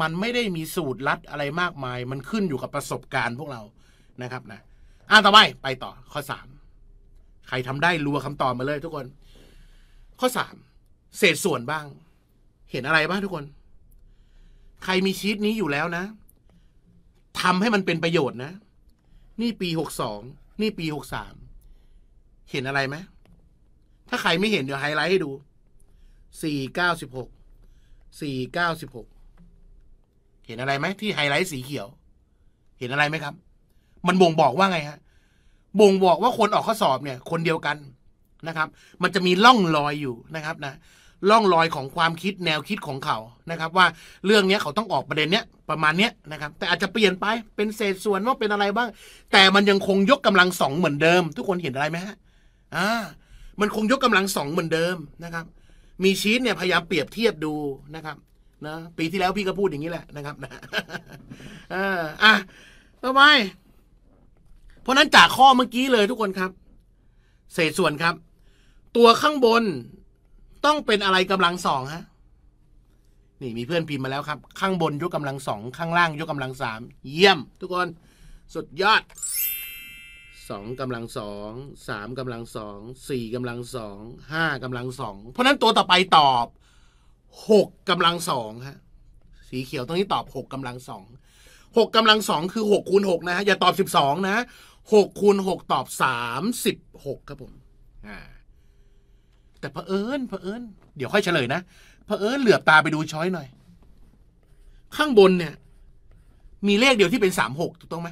มันไม่ได้มีสูตรลัดอะไรมากมาย มันขึ้นอยู่กับประสบการณ์พวกเรานะครับ นะอ่ะต่อไปไปต่อข้อสามใครทำได้รัวคำตอบมาเลย ทุกคน ข้อสามเศษส่วนบ้าง เห็นอะไรบ้างทุกคน ใครมีชีตนี้อยู่แล้วนะ ทำให้มันเป็นประโยชน์นะ นี่ปีหกสองนี่ปีหกสามเห็นอะไรไหม ถ้าใครไม่เห็นเดี๋ยวไฮไลท์ให้ดู สี่เก้าสิบหก สี่เก้าสิบหก เห็นอะไรไหมที่ไฮไลท์สีเขียว เห็นอะไรไหมครับ มันบ่งบอกว่าไงฮะ บ่งบอกว่าคนออกข้อสอบเนี่ย คนเดียวกันนะครับ มันจะมีล่องรอยอยู่นะครับนะล่องรอยของความคิดแนวคิดของเขานะครับ ว่าเรื่องนี้เขาต้องออกประเด็นเนี้ยประมาณเนี้ยนะครับ แต่อาจจะเปลี่ยนไปเป็นเศษส่วนว่าเป็นอะไรบ้าง แต่มันยังคงยกกำลังสองเหมือนเดิม ทุกคนเห็นอะไรไหมฮะอ่ามันคงยกกำลังสองเหมือนเดิมนะครับ มีชีตเนี่ยพยายามเปรียบเทียบดูนะครับนะปีที่แล้วพี่ก็พูดอย่างนี้แหละนะครับ นะอ่ะทำไมเพราะนั้นจากข้อเมื่อกี้เลย ทุกคนครับ เศษส่วนครับ ตัวข้างบนต้องเป็นอะไรกำลังสองฮะนี่ มีเพื่อนพิมพ์มาแล้วครับ ข้างบนยกกำลังสองข้างล่าง ยกกำลังสามเยี่ยม ทุกคนสุดยอดสองกำลังสองสามกำลังสองสี่กำลังสองห้ากำลังสองเพราะนั้นตัวต่อไปตอบหกกำลังสองฮะสีเขียวตรงนี้ตอบหกกำลังสองหกกำลังสองคือหกคูณหกนะฮะ อย่าตอบสิบสองนะหกคูณหกตอบสามสิบหกครับผมต่พแต่เผอิญเผอิญเดี๋ยวค่อยเฉลยนะเผอิญเหลือบตาไปดูช้อยหน่อย ข้างบนเนี่ยมีเลขเดียวที่เป็นสามหกถูกต้องไหม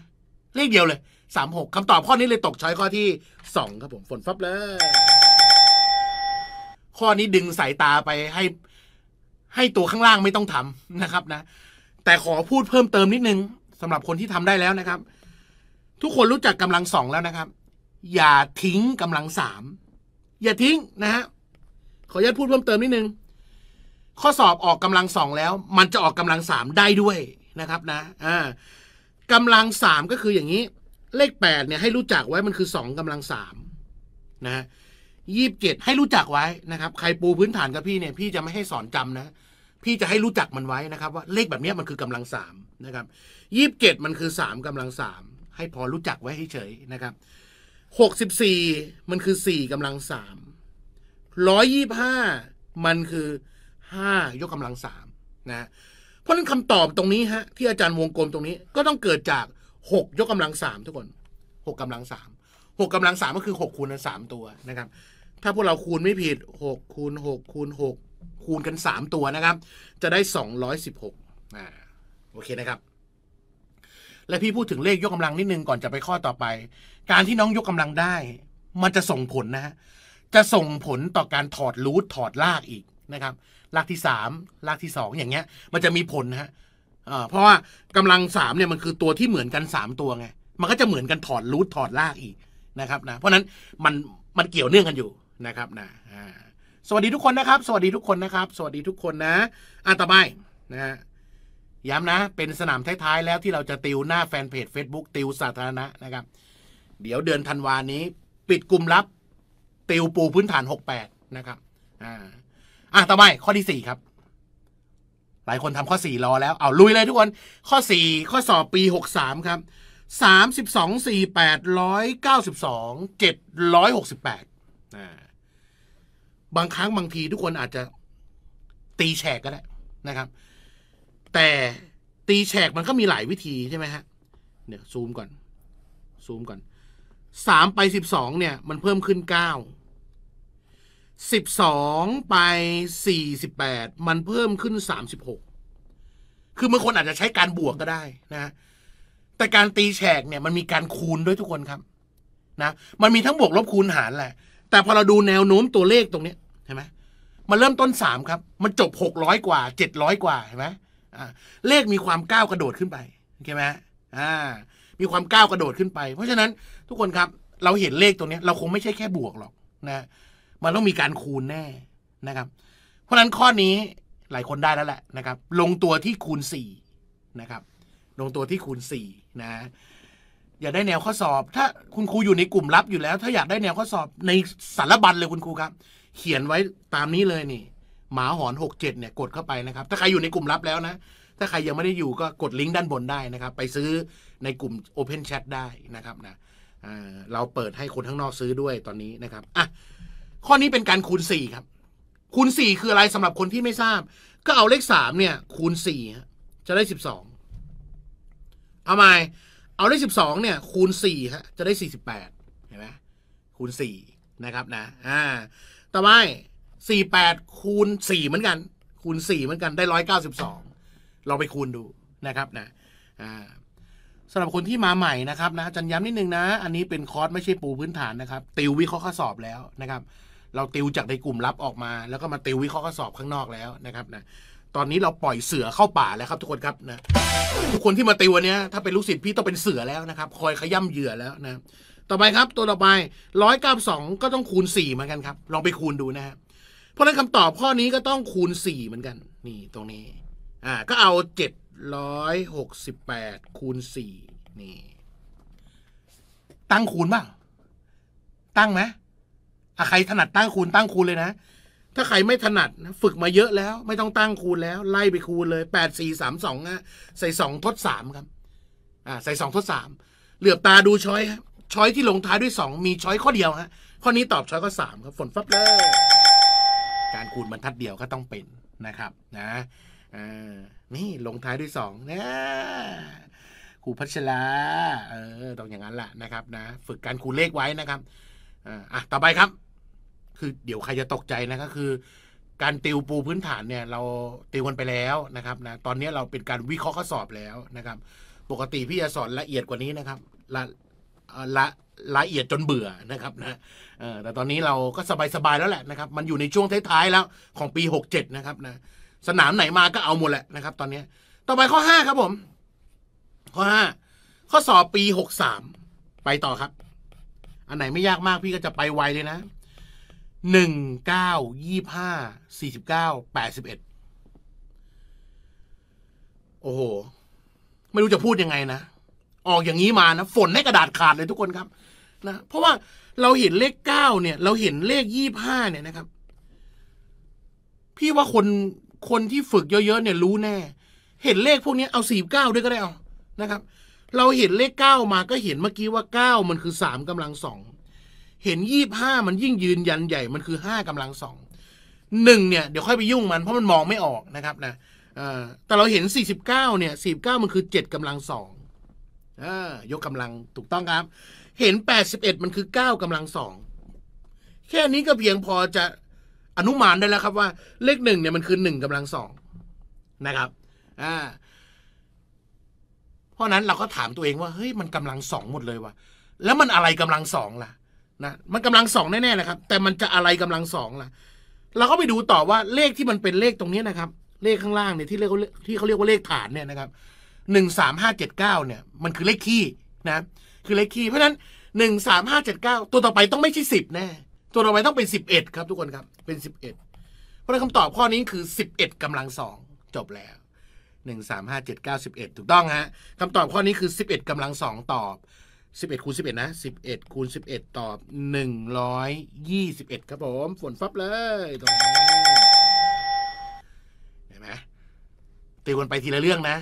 เลขเดียวเลยสามหกคำตอบข้อนี้เลยตกช้อยข้อที่สองครับผมฝนฟับเลยข้อนี้ดึงสายตาไปให้ ให้ตัวข้างล่างไม่ต้องทำนะครับ นะ แต่ขอพูดเพิ่มเติมนิดนึงสำหรับคนที่ทำได้แล้วนะครับ ทุกคนรู้จักกำลังสองแล้วนะครับ อย่าทิ้งกำลังสามอย่าทิ้งนะฮะขออนุญาตพูดเพิ่มเติมนิดนึง ข้อสอบออกกำลังสองแล้ว มันจะออกกำลังสามได้ด้วยนะครับ นะอ่ากำลังสามก็คืออย่างนี้เลขแปดเนี่ยให้รู้จักไว้มันคือสองกำลังสามนะฮะยี่สิบเจ็ดให้รู้จักไว้นะครับ ใครปูพื้นฐานกับพี่เนี่ยพี่จะไม่ให้สอนจำนะ พี่จะให้รู้จักมันไว้นะครับ ว่าเลขแบบนี้มันคือกำลังสามนะครับยี่สิบเจ็ดมันคือสามกำลังสามให้พอรู้จักไว้ให้เฉยนะครับหกสิบสี่มันคือสี่กำลังสามร้อยยี่ห้ามันคือห้ายกกำลังสามนะเพราะนั้นคำตอบตรงนี้ฮะที่อาจารย์วงกลมตรงนี้ก็ต้องเกิดจากหกยกกำลังสามทุกคนหกกำลังสามหกกำลังสามก็คือหกคูณกันสามตัวนะครับ ถ้าพวกเราคูณไม่ผิดหกคูณหกคูณหกคูณกันสามตัวนะครับ จะได้สองร้อยสิบหกอ่าโอเคนะครับ และพี่พูดถึงเลขยกกำลังนิดนึง ก่อนจะไปข้อต่อไป การที่น้องยกกำลังได้ มันจะส่งผลนะฮะจะส่งผลต่อการถอดรูทถอดลากอีกนะครับลากที่สามลากที่สองอย่างเงี้ยมันจะมีผลนะฮะเพราะว่ากำลังสามเนี่ยมันคือตัวที่เหมือนกันสามตัวไง มันก็จะเหมือนกันถอดรูทถอดลากอีกนะครับนะเพราะนั้นมันมันเกี่ยวเนื่องกันอยู่นะครับนะสวัสดีทุกคนนะครับ สวัสดีทุกคนนะครับ สวัสดีทุกคนนะ อ่ะต่อไปนะย้ำนะเป็นสนามท้ายๆ แล้วที่เราจะติวหน้าแฟนเพจ Facebook ติวสาธารณะนะครับ เดี๋ยวเดือนธันวานี้ ปิดกลุ่มลับ ติวปูพื้นฐาน68นะครับอ่าอ่ะต่อไปข้อที่4ครับหลายคนทำข้อ 4 รอแล้ว เอาลุยเลยทุกคน ข้อ 4 ข้อสอบปี 63 ครับ32 48 9 2 768อ่าบางครั้งบางทีทุกคนอาจจะตีแฉกก็ได้นะครับ แต่ตีแฉกมันก็มีหลายวิธีใช่ไหมฮะเนี่ยซูมก่อน ซูมก่อน สามไปสิบสองเนี่ย มันเพิ่มขึ้นเก้าสสิบองไปสสี่ิบแปดมันเพิ่มขึ้นสสามิบหก คือบางคนอาจจะใช้การบวกก็ได้นะ แต่การตีแฉกเนี่ยมันมีการคูณด้วยทุกคนครับ นะ มันมีทั้งบวกลบคูณหารแหละ แต่พอเราดูแนวโน้มตัวเลขตรงนี้เห็นไหมมันเริ่มต้นสามครับ มันจบหกร้อยกว่าเจ็ดร้อยกว่าเห็นไหมเลขมีความก้าวกระโดดขึ้นไปโอเคไหมอ่า มีความก้าวกระโดดขึ้นไป เพราะฉะนั้นทุกคนครับเราเห็นเลขตรงนี้ เราคงไม่ใช่แค่บวกหรอกนะมันต้องมีการคูณแน่นะครับ เพราะนั้นข้อนี้หลายคนได้แล้วแหละนะครับลงตัวที่คูณ4นะครับลงตัวที่คูณ4นะอย่าได้แนวข้อสอบ ถ้าคุณครูอยู่ในกลุ่มลับอยู่แล้ว ถ้าอยากได้แนวข้อสอบในสารบัญเลยคุณครูครับ เขียนไว้ตามนี้เลยนี่หมาหอนหกเจ็ดเนี่ยกดเข้าไปนะครับถ้าใครอยู่ในกลุ่มลับแล้วนะ ถ้าใครยังไม่ได้อยู่ก็กดลิงก์ด้านบนได้นะครับ ไปซื้อในกลุ่ม Open Chat ได้นะครับนะเเราเปิดให้คนข้างนอกซื้อด้วยตอนนี้นะครับอ่ะข้อนี้เป็นการคูณสี่ครับ คูณสี่คืออะไรสำหรับคนที่ไม่ทราบ ก็เอาเลขสามเนี่ย คูณสี่จะได้สิบสองเอาไหม่เอาเลขสิบสองเนี่ย คูณสี่ฮะ จะได้สี่สิบแปดเห็นไหมคูณสี่นะครับนะอ่าต่อไปสี่แปดคูณสี่เหมือนกัน คูณสี่เหมือนกันได้ร้อยเก้าสิบสองเราไปคูณดูนะครับนะอ่าสำหรับคนที่มาใหม่นะครับนะจันย้ำนิดนึงนะ อันนี้เป็นคอร์สไม่ใช่ปูพื้นฐานนะครับ ติววิเคราะห์ข้อสอบแล้วนะครับเราติวจากในกลุ่มลับออกมา แล้วก็มาติววิเคราะห์ข้อสอบข้างนอกแล้วนะครับนะตอนนี้เราปล่อยเสือเข้าป่าแล้วครับทุกคนครับนะทุกคนที่มาติววันนี้ถ้าเป็นลูกศิษย์พี่ต้องเป็นเสือแล้วนะครับ คอยขย่ำเหยื่อแล้วนะต่อไปครับ ตัวต่อไปร้อยเก้าสองก็ต้องคูณสี่เหมือนกันครับลองไปคูณดูนะฮะเพราะฉะนั้นคำตอบข้อนี้ก็ต้องคูณสี่เหมือนกัน นี่ ตรงนี้ อ่า ก็เอาเจ็ดร้อยหกสิบแปดคูณสี่นี่ ตั้งคูณบ้างตั้งไหมถ้าใครถนัดตั้งคูณตั้งคูณเลยนะถ้าใครไม่ถนัดฝึกมาเยอะแล้วไม่ต้องตั้งคูณแล้ว ไล่ไปคูณเลยแปดสี่สามสองะใส่สองทดสามครับอ่าใส่สองทดสามเหลือบตาดูช้อยครับช้อยที่ลงท้ายด้วยสองมีช้อยข้อเดียวฮะข้อนี้ตอบช้อยข้อสามครับ ฝนฟับเลยการคูณบรรทัดเดียวก็ต้องเป็นนะครับนะนี่ลงท้ายด้วยสองนะครูพัชราเออต้องอย่างนั้นแหละนะครับนะฝึกการคูณเลขไว้นะครับอ่ะต่อไปครับคือเดี๋ยวใครจะตกใจนะ ก็คือ การติวปูพื้นฐานเนี่ย เราติวกันไปแล้วนะครับนะตอนนี้เราเป็นการวิเคราะห์ข้อสอบแล้วนะครับ ปกติพี่จะสอนละเอียดกว่านี้นะครับละละละเอียดจนเบื่อนะครับนะแต่ตอนนี้เราก็สบาย ๆ แล้วแหละนะครับ มันอยู่ในช่วงท้ายๆแล้ว ของปี67นะครับนะ สนามไหนมาก็เอาหมดแหละนะครับ ตอนนี้ต่อไปข้อ5ครับผม ข้อ 5 ข้อสอบปี63ไปต่อครับ อันไหนไม่ยากมากพี่ก็จะไปไวเลยนะหนึ่งเก้ายี่ห้าสี่สิบเก้าแปดสิบเอ็ดโอ้โห ไม่รู้จะพูดยังไงนะ ออกอย่างนี้มานะฝนให้กระดาษขาดเลยทุกคนครับนะเพราะว่าเราเห็นเลขเก้าเนี่ยเราเห็นเลขยี่ห้าเนี่ยนะครับ พี่ว่าคนคนที่ฝึกเยอะๆเนี่ยรู้แน่ เห็นเลขพวกนี้เอาสี่เก้าด้วยก็ได้เอานะครับ เราเห็นเลขเก้ามาก็เห็นเมื่อกี้ว่าเก้ามันคือสามกำลังสองเห็นยี่ห้ามันยิ่งยืนยันใหญ่ มันคือห้ากำลังสองหนึ่งเนี่ยเดี๋ยวค่อยไปยุ่งมันเพราะมันมองไม่ออกนะครับนะแต่เราเห็นสสี่ิบเก้าเนี่ยสี่บเก้ามันคือเจ็ดกำลังสองยกกำลังถูกต้องครับ เห็นแปดสิบเอ็ดมันคือเก้ากำลังสองแค่นี้ก็เพียงพอจะอนุมานได้แล้วครับว่า เลขหนึ่งเนี่ยมันคือหนึ่งกำลังสองนะครับเพราะนั้นเราก็ถามตัวเองว่าเฮ้ยมันกำลังสองหมดเลยวะแล้วมันอะไรกำลังสองล่ะนะมันกำลังสองแน่ๆแหละครับแต่มันจะอะไรกำลังสองล่ะเราก็ไปดูต่อว่าเลขที่มันเป็นเลขตรงนี้นะครับเลขข้างล่างเนี่ยที่เรียกที่เขาเรียกว่าเลขฐานเนี่ยนะครับหนึ่งสามห้าเจ็ดเก้าเนี่ยมันคือเลขคี่นะคือเลขคี่เพราะนั้นหนึ่งสามห้าเจ็ดเก้าตัวต่อไปต้องไม่ใช่สิบแน่ตัวต่อไปต้องเป็นสิบเอ็ดครับทุกคนครับเป็นสิบเอ็ดเพราะนั้นคำตอบข้อนี้คือสิบเอ็ดกำลังสองจบแล้วหนึ่งสามห้าเจ็ดเก้าสิบเอ็ดถูกต้องฮะคำตอบข้อนี้คือสิบเอ็ดกำลังสองตอบ11คูณ11 นะ11คูณ11 ตอบ121ครับผมฝนฟับเลยตรงนี้เห็นไหมติวันไปทีละเรื่องนะ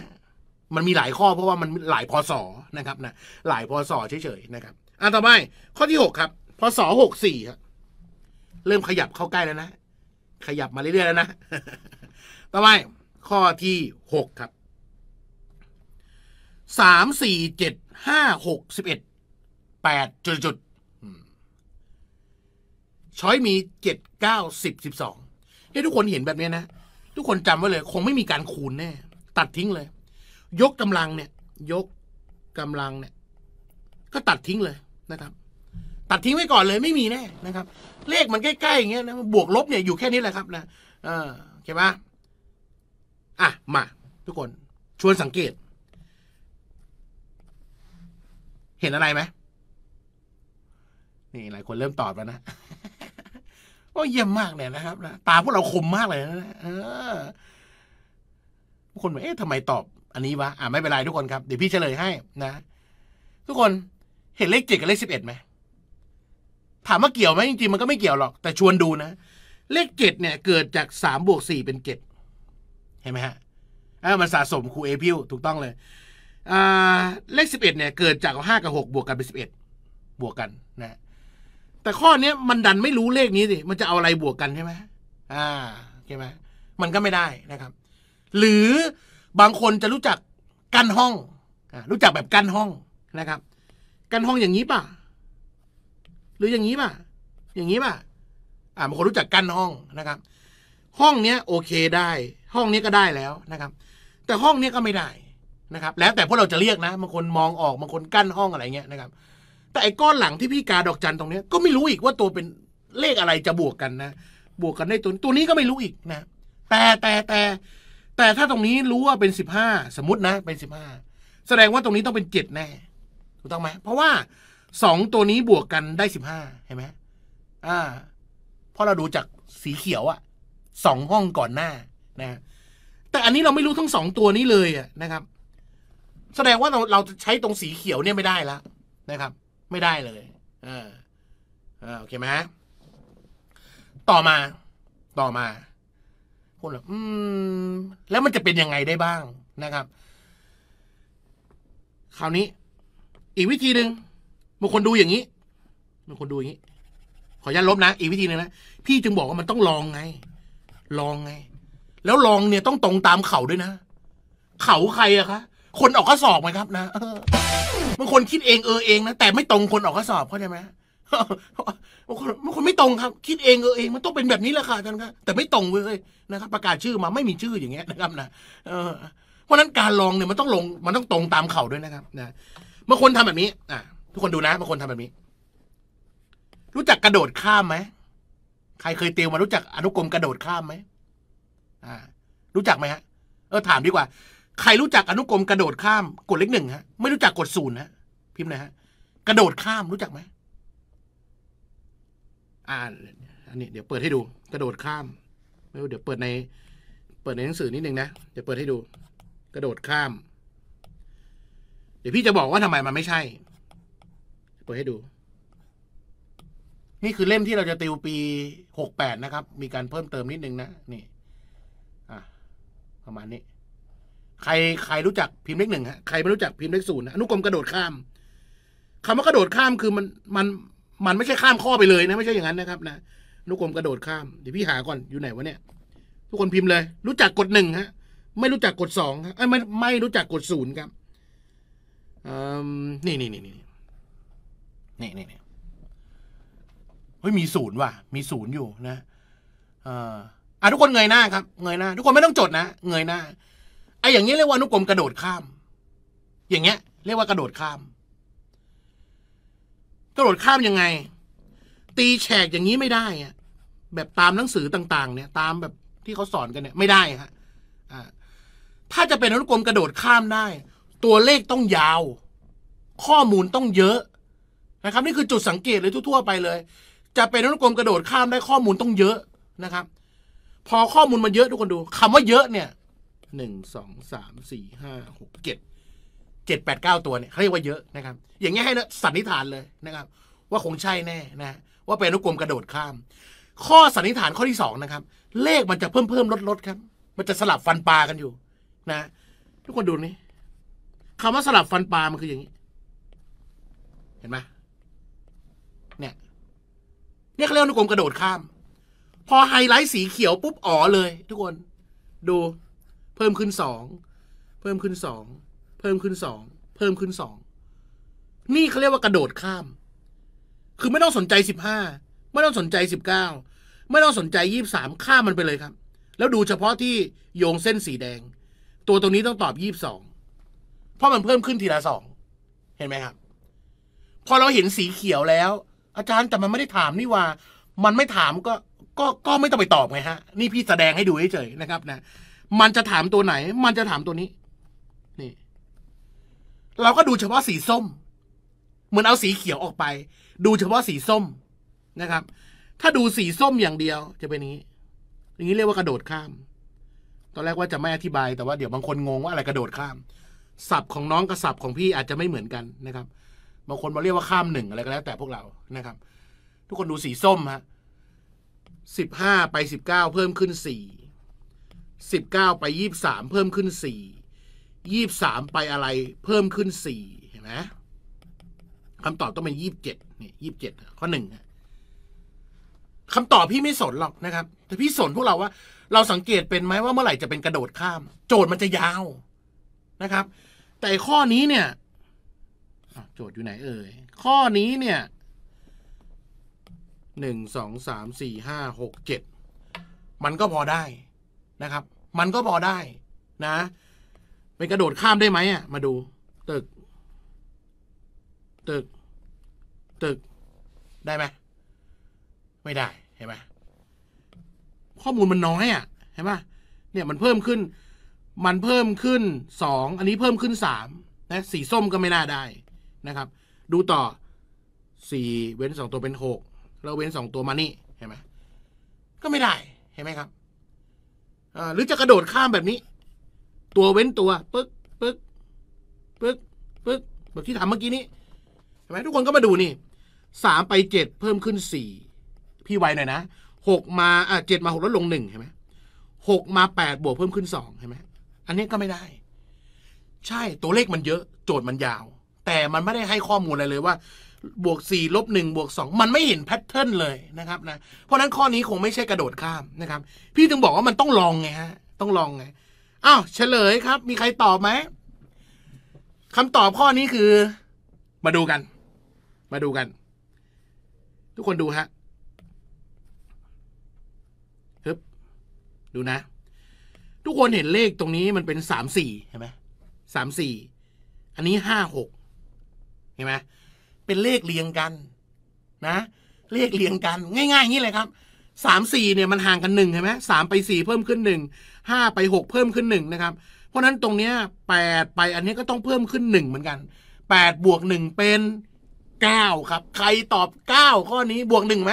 มันมีหลายข้อเพราะว่ามันหลายพศนะครับนะหลายพศเฉยๆนะครับอันต่อไปข้อที่ 6 ครับพศ64ครับเริ่มขยับเข้าใกล้แล้วนะขยับมาเรื่อยๆแล้วนะต่อไปข้อที่6ครับ3 4 7ห้าหกสิบเอ็ดแปดจุดจุดช้อยมีเจ็ดเก้าสิบสิบสองให้ทุกคนเห็นแบบนี้นะทุกคนจำไว้เลย คงไม่มีการคูณแน่ ตัดทิ้งเลย ยกกำลังเนี่ย ยกกำลังเนี่ย ก็ตัดทิ้งเลยนะครับ ตัดทิ้งไว้ก่อนเลยไม่มีแน่นะครับเลขมันใกล้ๆอย่างเงี้ยนะบวกลบเนี่ยอยู่แค่นี้แหละครับ นะเออเข้าใจปะอ่ะ มาทุกคนชวนสังเกตเห็นอะไรไหมนี่หลายคนเริ่มตอบแล้วนะโอ้เยี่ยมมากเนี่ยนะครับนะตาพวกเราคมมากเลยนะทุกคนบอกเอ๊ะทำไมตอบอันนี้วะอ่าไม่เป็นไรทุกคนครับ เดี๋ยวพี่เฉลยให้นะ ทุกคนเห็นเลขเจ็ดกับเลขสิบเอ็ดไหมถามว่าเกี่ยวไหมจริง ๆ มันก็ไม่เกี่ยวหรอกแต่ชวนดูนะ เลขเจ็ดเนี่ย เกิดจากสามบวกสี่เป็นเจ็ดเห็นไหมฮะอ่ามันสะสมครูเอพิว ถูกต้องเลยเลขสิบเอ็ดเนี่ยเกิดจากห้ากับหกบวกกันเป็นสิบเอ็ดบวกกันนะ แต่ข้อเนี้ยมันดันไม่รู้เลขนี้สิมันจะเอาอะไรบวกกันใช่ไหมอ่าใเคไหมมันก็ไม่ได้นะครับ หรือบางคนจะรู้จักกั้นห้องอรู้จักแบบกั้นห้องนะครับ กั้นห้องอย่างนี้ป่ะ หรืออย่างนี้ป่ะอย่างนี้ป่ะอ่าบางคนรู้จักกั้นห้องนะครับ ห้องเนี้ยโอเคได้ ห้องนี้ก็ได้แล้วนะครับ แต่ห้องนี้ก็ไม่ได้นะครับแล้วแต่พวกเราจะเรียกนะบางคนมองออกบางคนกั้นห้องอะไรเงี้ยนะครับ แต่ไอ้ก้อนหลังที่พี่กา ดอกจันตรงเนี้ย ก็ไม่รู้อีกว่าตัวเป็นเลขอะไรจะบวกกันนะ บวกกันได้ตัวตัวนี้ก็ไม่รู้อีกนะ แต่แต่แต่แต่ถ้าตรงนี้รู้ว่าเป็นสิบห้าสมมตินะ เป็นสิบห้าแสดงว่าตรงนี้ต้องเป็นเจ็ดแน่ ถูกต้องไหมเพราะว่าสองตัวนี้บวกกันได้สิบห้าเห็นไหมอ่าเพราะเราดูจากสีเขียวอะสองห้องก่อนหน้านะ แต่อันนี้เราไม่รู้ทั้งสองตัวนี้เลยอะนะครับแสดงว่าเราเราจะใช้ตรงสีเขียวเนี่ยไม่ได้ละนะครับ ไม่ได้เลยอ่าอ่าโอเคไหมต่อมา ต่อมาคนแบบอืม แล้วมันจะเป็นยังไงได้บ้างนะครับคราวนี้ อีกวิธีหนึ่งบางคนดูอย่างนี้บางคนดูอย่างนี้ขออนุญาตลบนะ อีกวิธีหนึ่งนะพี่จึงบอกว่ามันต้องลองไง ลองไง แล้วลองเนี่ยต้องตรงตามเขาด้วยนะ เขาใครอะคะคนออกข้อสอบไหมครับนะบางคนคิดเองเออเองนะแต่ไม่ตรงคนออกข้อสอบเข้าใจไหมบางคนบางคนไม่ตรงครับคิดเองเออเองมันต้องเป็นแบบนี้แหละค่ะท่านครับแต่ไม่ตรงเลยนะครับ ประกาศชื่อมา ไม่มีชื่ออย่างเงี้ยนะครับนะเพราะนั้นการลองเนี่ยมันต้องลงมันต้องตรงตามเขาด้วยนะครับนะบางคนทำแบบนี้อ่ะทุกคนดูนะบางคนทำแบบนี้ รู้จักกระโดดข้ามไหมใครเคยเตยวมารู้จักอนุกรมกระโดดข้ามไหมอ่า รู้จักไหมฮะ เออ ถามดีกว่าใครรู้จักอนุกรมกระโดดข้ามกดเลขหนึ่งฮะไม่รู้จักกดศูนย์ฮะพิมพ์นะฮะกระโดดข้ามรู้จักไหมอ่าอันนี้ เดี๋ยวเปิดให้ดู กระโดดข้ามไม่รู้เดี๋ยวเปิดใน เปิดในหนังสือนิดหนึ่งนะเดี๋ยวเปิดให้ดู กระโดดข้าม เดี๋ยวพี่จะบอกว่าทำไมมันไม่ใช่เปิดให้ดู นี่คือเล่มที่เราจะติวปีหกแปดนะครับ มีการเพิ่มเติมนิดนึงนะนี่ อ่ะประมาณนี้ใครใครรู้จักพิมพ์เลขหนึ่งฮะใครไม่รู้จักพิมพ์เลขศูนย์อนุกรมกระโดดข้าม คำว่ากระโดดข้ามคือมัน มัน มันไม่ใช่ข้ามข้อไปเลยนะ ไม่ใช่อย่างนั้นนะครับ นะอนุกรมกระโดดข้ามเดี๋ยวพี่หาก่อนอยู่ไหนวะเนี่ย ทุกคนพิมพ์เลย รู้จักกดหนึ่งฮะไม่รู้จักกดสองฮะไม่ไม่รู้จักกดศูนย์ครับนี่นี่นี่นี่นี่นี่นี่เฮ้ยมีศูนย์ว่ะ มีศูนย์อยู่ นะอ่าทุกคนเงยหน้าครับเงยหน้าทุกคนไม่ต้องจดนะเงยหน้าไอ้อย่างนี้เรียกว่าอนุกรมกระโดดข้าม อย่างเงี้ยเรียกว่ากระโดดข้าม กระโดดข้ามยังไง ตีแฉกอย่างนี้ไม่ได้อะแบบตามหนังสือต่าง ๆ เนี่ยตามแบบที่เขาสอนกันเนี่ยไม่ได้ฮะถ้าจะเป็นอนุกรมกระโดดข้ามได้ ตัวเลขต้องยาว ข้อมูลต้องเยอะนะครับนี่คือจุดสังเกตเลยทั่วๆไปเลย จะเป็นอนุกรมกระโดดข้ามได้ข้อมูลต้องเยอะนะครับ พอข้อมูลมันเยอะทุกคนดู คำว่าเยอะเนี่ยหนึ่งสองสามสี่ห้าหกเจ็ดเจ็ดแปดเก้าตัวเนี่ยเขาเรียกว่าเยอะนะครับ อย่างนี้ให้นะสันนิษฐานเลยนะครับ ว่าคงใช่แน่นะว่าเป็นอนุกรมกระโดดข้าม ข้อสันนิษฐานข้อที่สองนะครับ เลขมันจะเพิ่มเพิ่มลดลดครับ มันจะสลับฟันปลากันอยู่นะทุกคนดูนี่คำว่าสลับฟันปลา มันคืออย่างนี้ เห็นไหมเนี่ย เนี่ยเขาเรียกอนุกรมกระโดดข้าม พอไฮไลท์สีเขียวปุ๊บอ๋อเลย ทุกคนดูเพิ่มขึ้นสอง เพิ่มขึ้นสอง เพิ่มขึ้นสอง เพิ่มขึ้นสอง นี่เขาเรียกว่ากระโดดข้าม คือไม่ต้องสนใจสิบห้าไม่ต้องสนใจสิบเก้าไม่ต้องสนใจยี่บสามข้ามมันไปเลยครับ แล้วดูเฉพาะที่โยงเส้นสีแดง ตัวตรงนี้ต้องตอบยี่บสอง เพราะมันเพิ่มขึ้นทีละสอง เห็นไหมครับ พอเราเห็นสีเขียวแล้ว อาจารย์แต่มันไม่ได้ถามนี่ว่า มันไม่ถามก็ ก็ ก็ไม่ต้องไปตอบไงฮะ นี่พี่แสดงให้ดูเฉยๆนะครับ นะมันจะถามตัวไหน มันจะถามตัวนี้ นี่ เราก็ดูเฉพาะสีส้ม เหมือนเอาสีเขียวออกไป ดูเฉพาะสีส้มนะครับ ถ้าดูสีส้มอย่างเดียว จะเป็นอย่างนี้ อย่างนี้เรียกว่ากระโดดข้าม ตอนแรกว่าจะไม่อธิบาย แต่ว่าเดี๋ยวบางคนงงว่าอะไรกระโดดข้ามศัพท์ของน้องกับศัพท์ของพี่อาจจะไม่เหมือนกันนะครับ บางคนมาเรียกว่าข้ามหนึ่งอะไรก็แล้วแต่พวกเรา นะครับ ทุกคนดูสีส้มฮะ สิบห้าไปสิบเก้าเพิ่มขึ้นสี่สิบเก้าไปยี่สามเพิ่มขึ้นสี่ยี่สามไปอะไร เพิ่มขึ้นสี่เห็นไหมคำตอบต้องเป็นยี่บเจ็ดนี่ยี่บเจ็ดข้อหนึ่งคำตอบพี่ไม่สนหรอกนะครับ แต่พี่สนพวกเราว่า เราสังเกตเป็นไหมว่าเมื่อไหร่จะเป็นกระโดดข้าม โจทย์มันจะยาวนะครับ แต่ข้อนี้เนี่ยโจทย์อยู่ไหนเอ่ยข้อนี้เนี่ยหนึ่งสองสามสี่ห้าหกเจ็ดมันก็พอได้นะครับ มันก็พอได้นะ เป็นกระโดดข้ามได้ไหมอ่ะ มาดูตึก ตึก ตึก ได้ไหม ไม่ได้ เห็นไหมข้อมูลมันน้อยอ่ะ เห็นไหมเนี่ยมันเพิ่มขึ้น มันเพิ่มขึ้นสอง อันนี้เพิ่มขึ้นสามนะสีส้มก็ไม่น่าได้นะครับ ดูต่อสี่เว้นสองตัวเป็นหกแล้วเว้นสองตัวมานี่ เห็นไหมก็ไม่ได้ เห็นไหมครับหรือจะกระโดดข้ามแบบนี้ ตัวเว้นตัวปึ๊กปึ๊กปึ๊กปึ๊กแบบที่ทำเมื่อกี้นี้ใช่ไหมทุกคนก็มาดูนี่สามไปเจ็ดเพิ่มขึ้นสี่พี่ไวหน่อยนะหกมาอ่าเจ็ดมาหกลดลงหนึ่งเห็นไหมหกมาแปดบวก เพิ่มขึ้นสองเห็นไหมอันนี้ก็ไม่ได้ ใช่ตัวเลขมันเยอะ โจทย์มันยาว แต่มันไม่ได้ให้ข้อมูลอะไรเลยว่าบวก4ลบ1บวก2มันไม่เห็นแพทเทิร์นเลยนะครับนะเพราะนั้นข้อนี้คงไม่ใช่กระโดดข้ามนะครับ พี่ถึงบอกว่ามันต้องลองไงฮะต้องลองไง อ้าวเฉลยครับ มีใครตอบไหมคำตอบข้อนี้คือ มาดูกัน มาดูกัน ทุกคนดูฮะฮึบ ดูนะ ทุกคนเห็นเลขตรงนี้มันเป็นสามสี่เห็นไหมสามสี่อันนี้ห้าหกเห็นไหมเป็นเลขเรียงกัน นะเลขเรียงกัน ง่ายๆอย่างนี้เลยครับสามสี่เนี่ยมันห่างกันหนึ่งใช่ไหมสามไปสี่เพิ่มขึ้นหนึ่งห้าไปหกเพิ่มขึ้นหนึ่งนะครับ เพราะนั้นตรงเนี้ยแปดไปอันนี้ก็ต้องเพิ่มขึ้นหนึ่งเหมือนกันแปดบวกหนึ่งเป็นเก้าครับ ใครตอบเก้าข้อนี้บวกหนึ่งไหม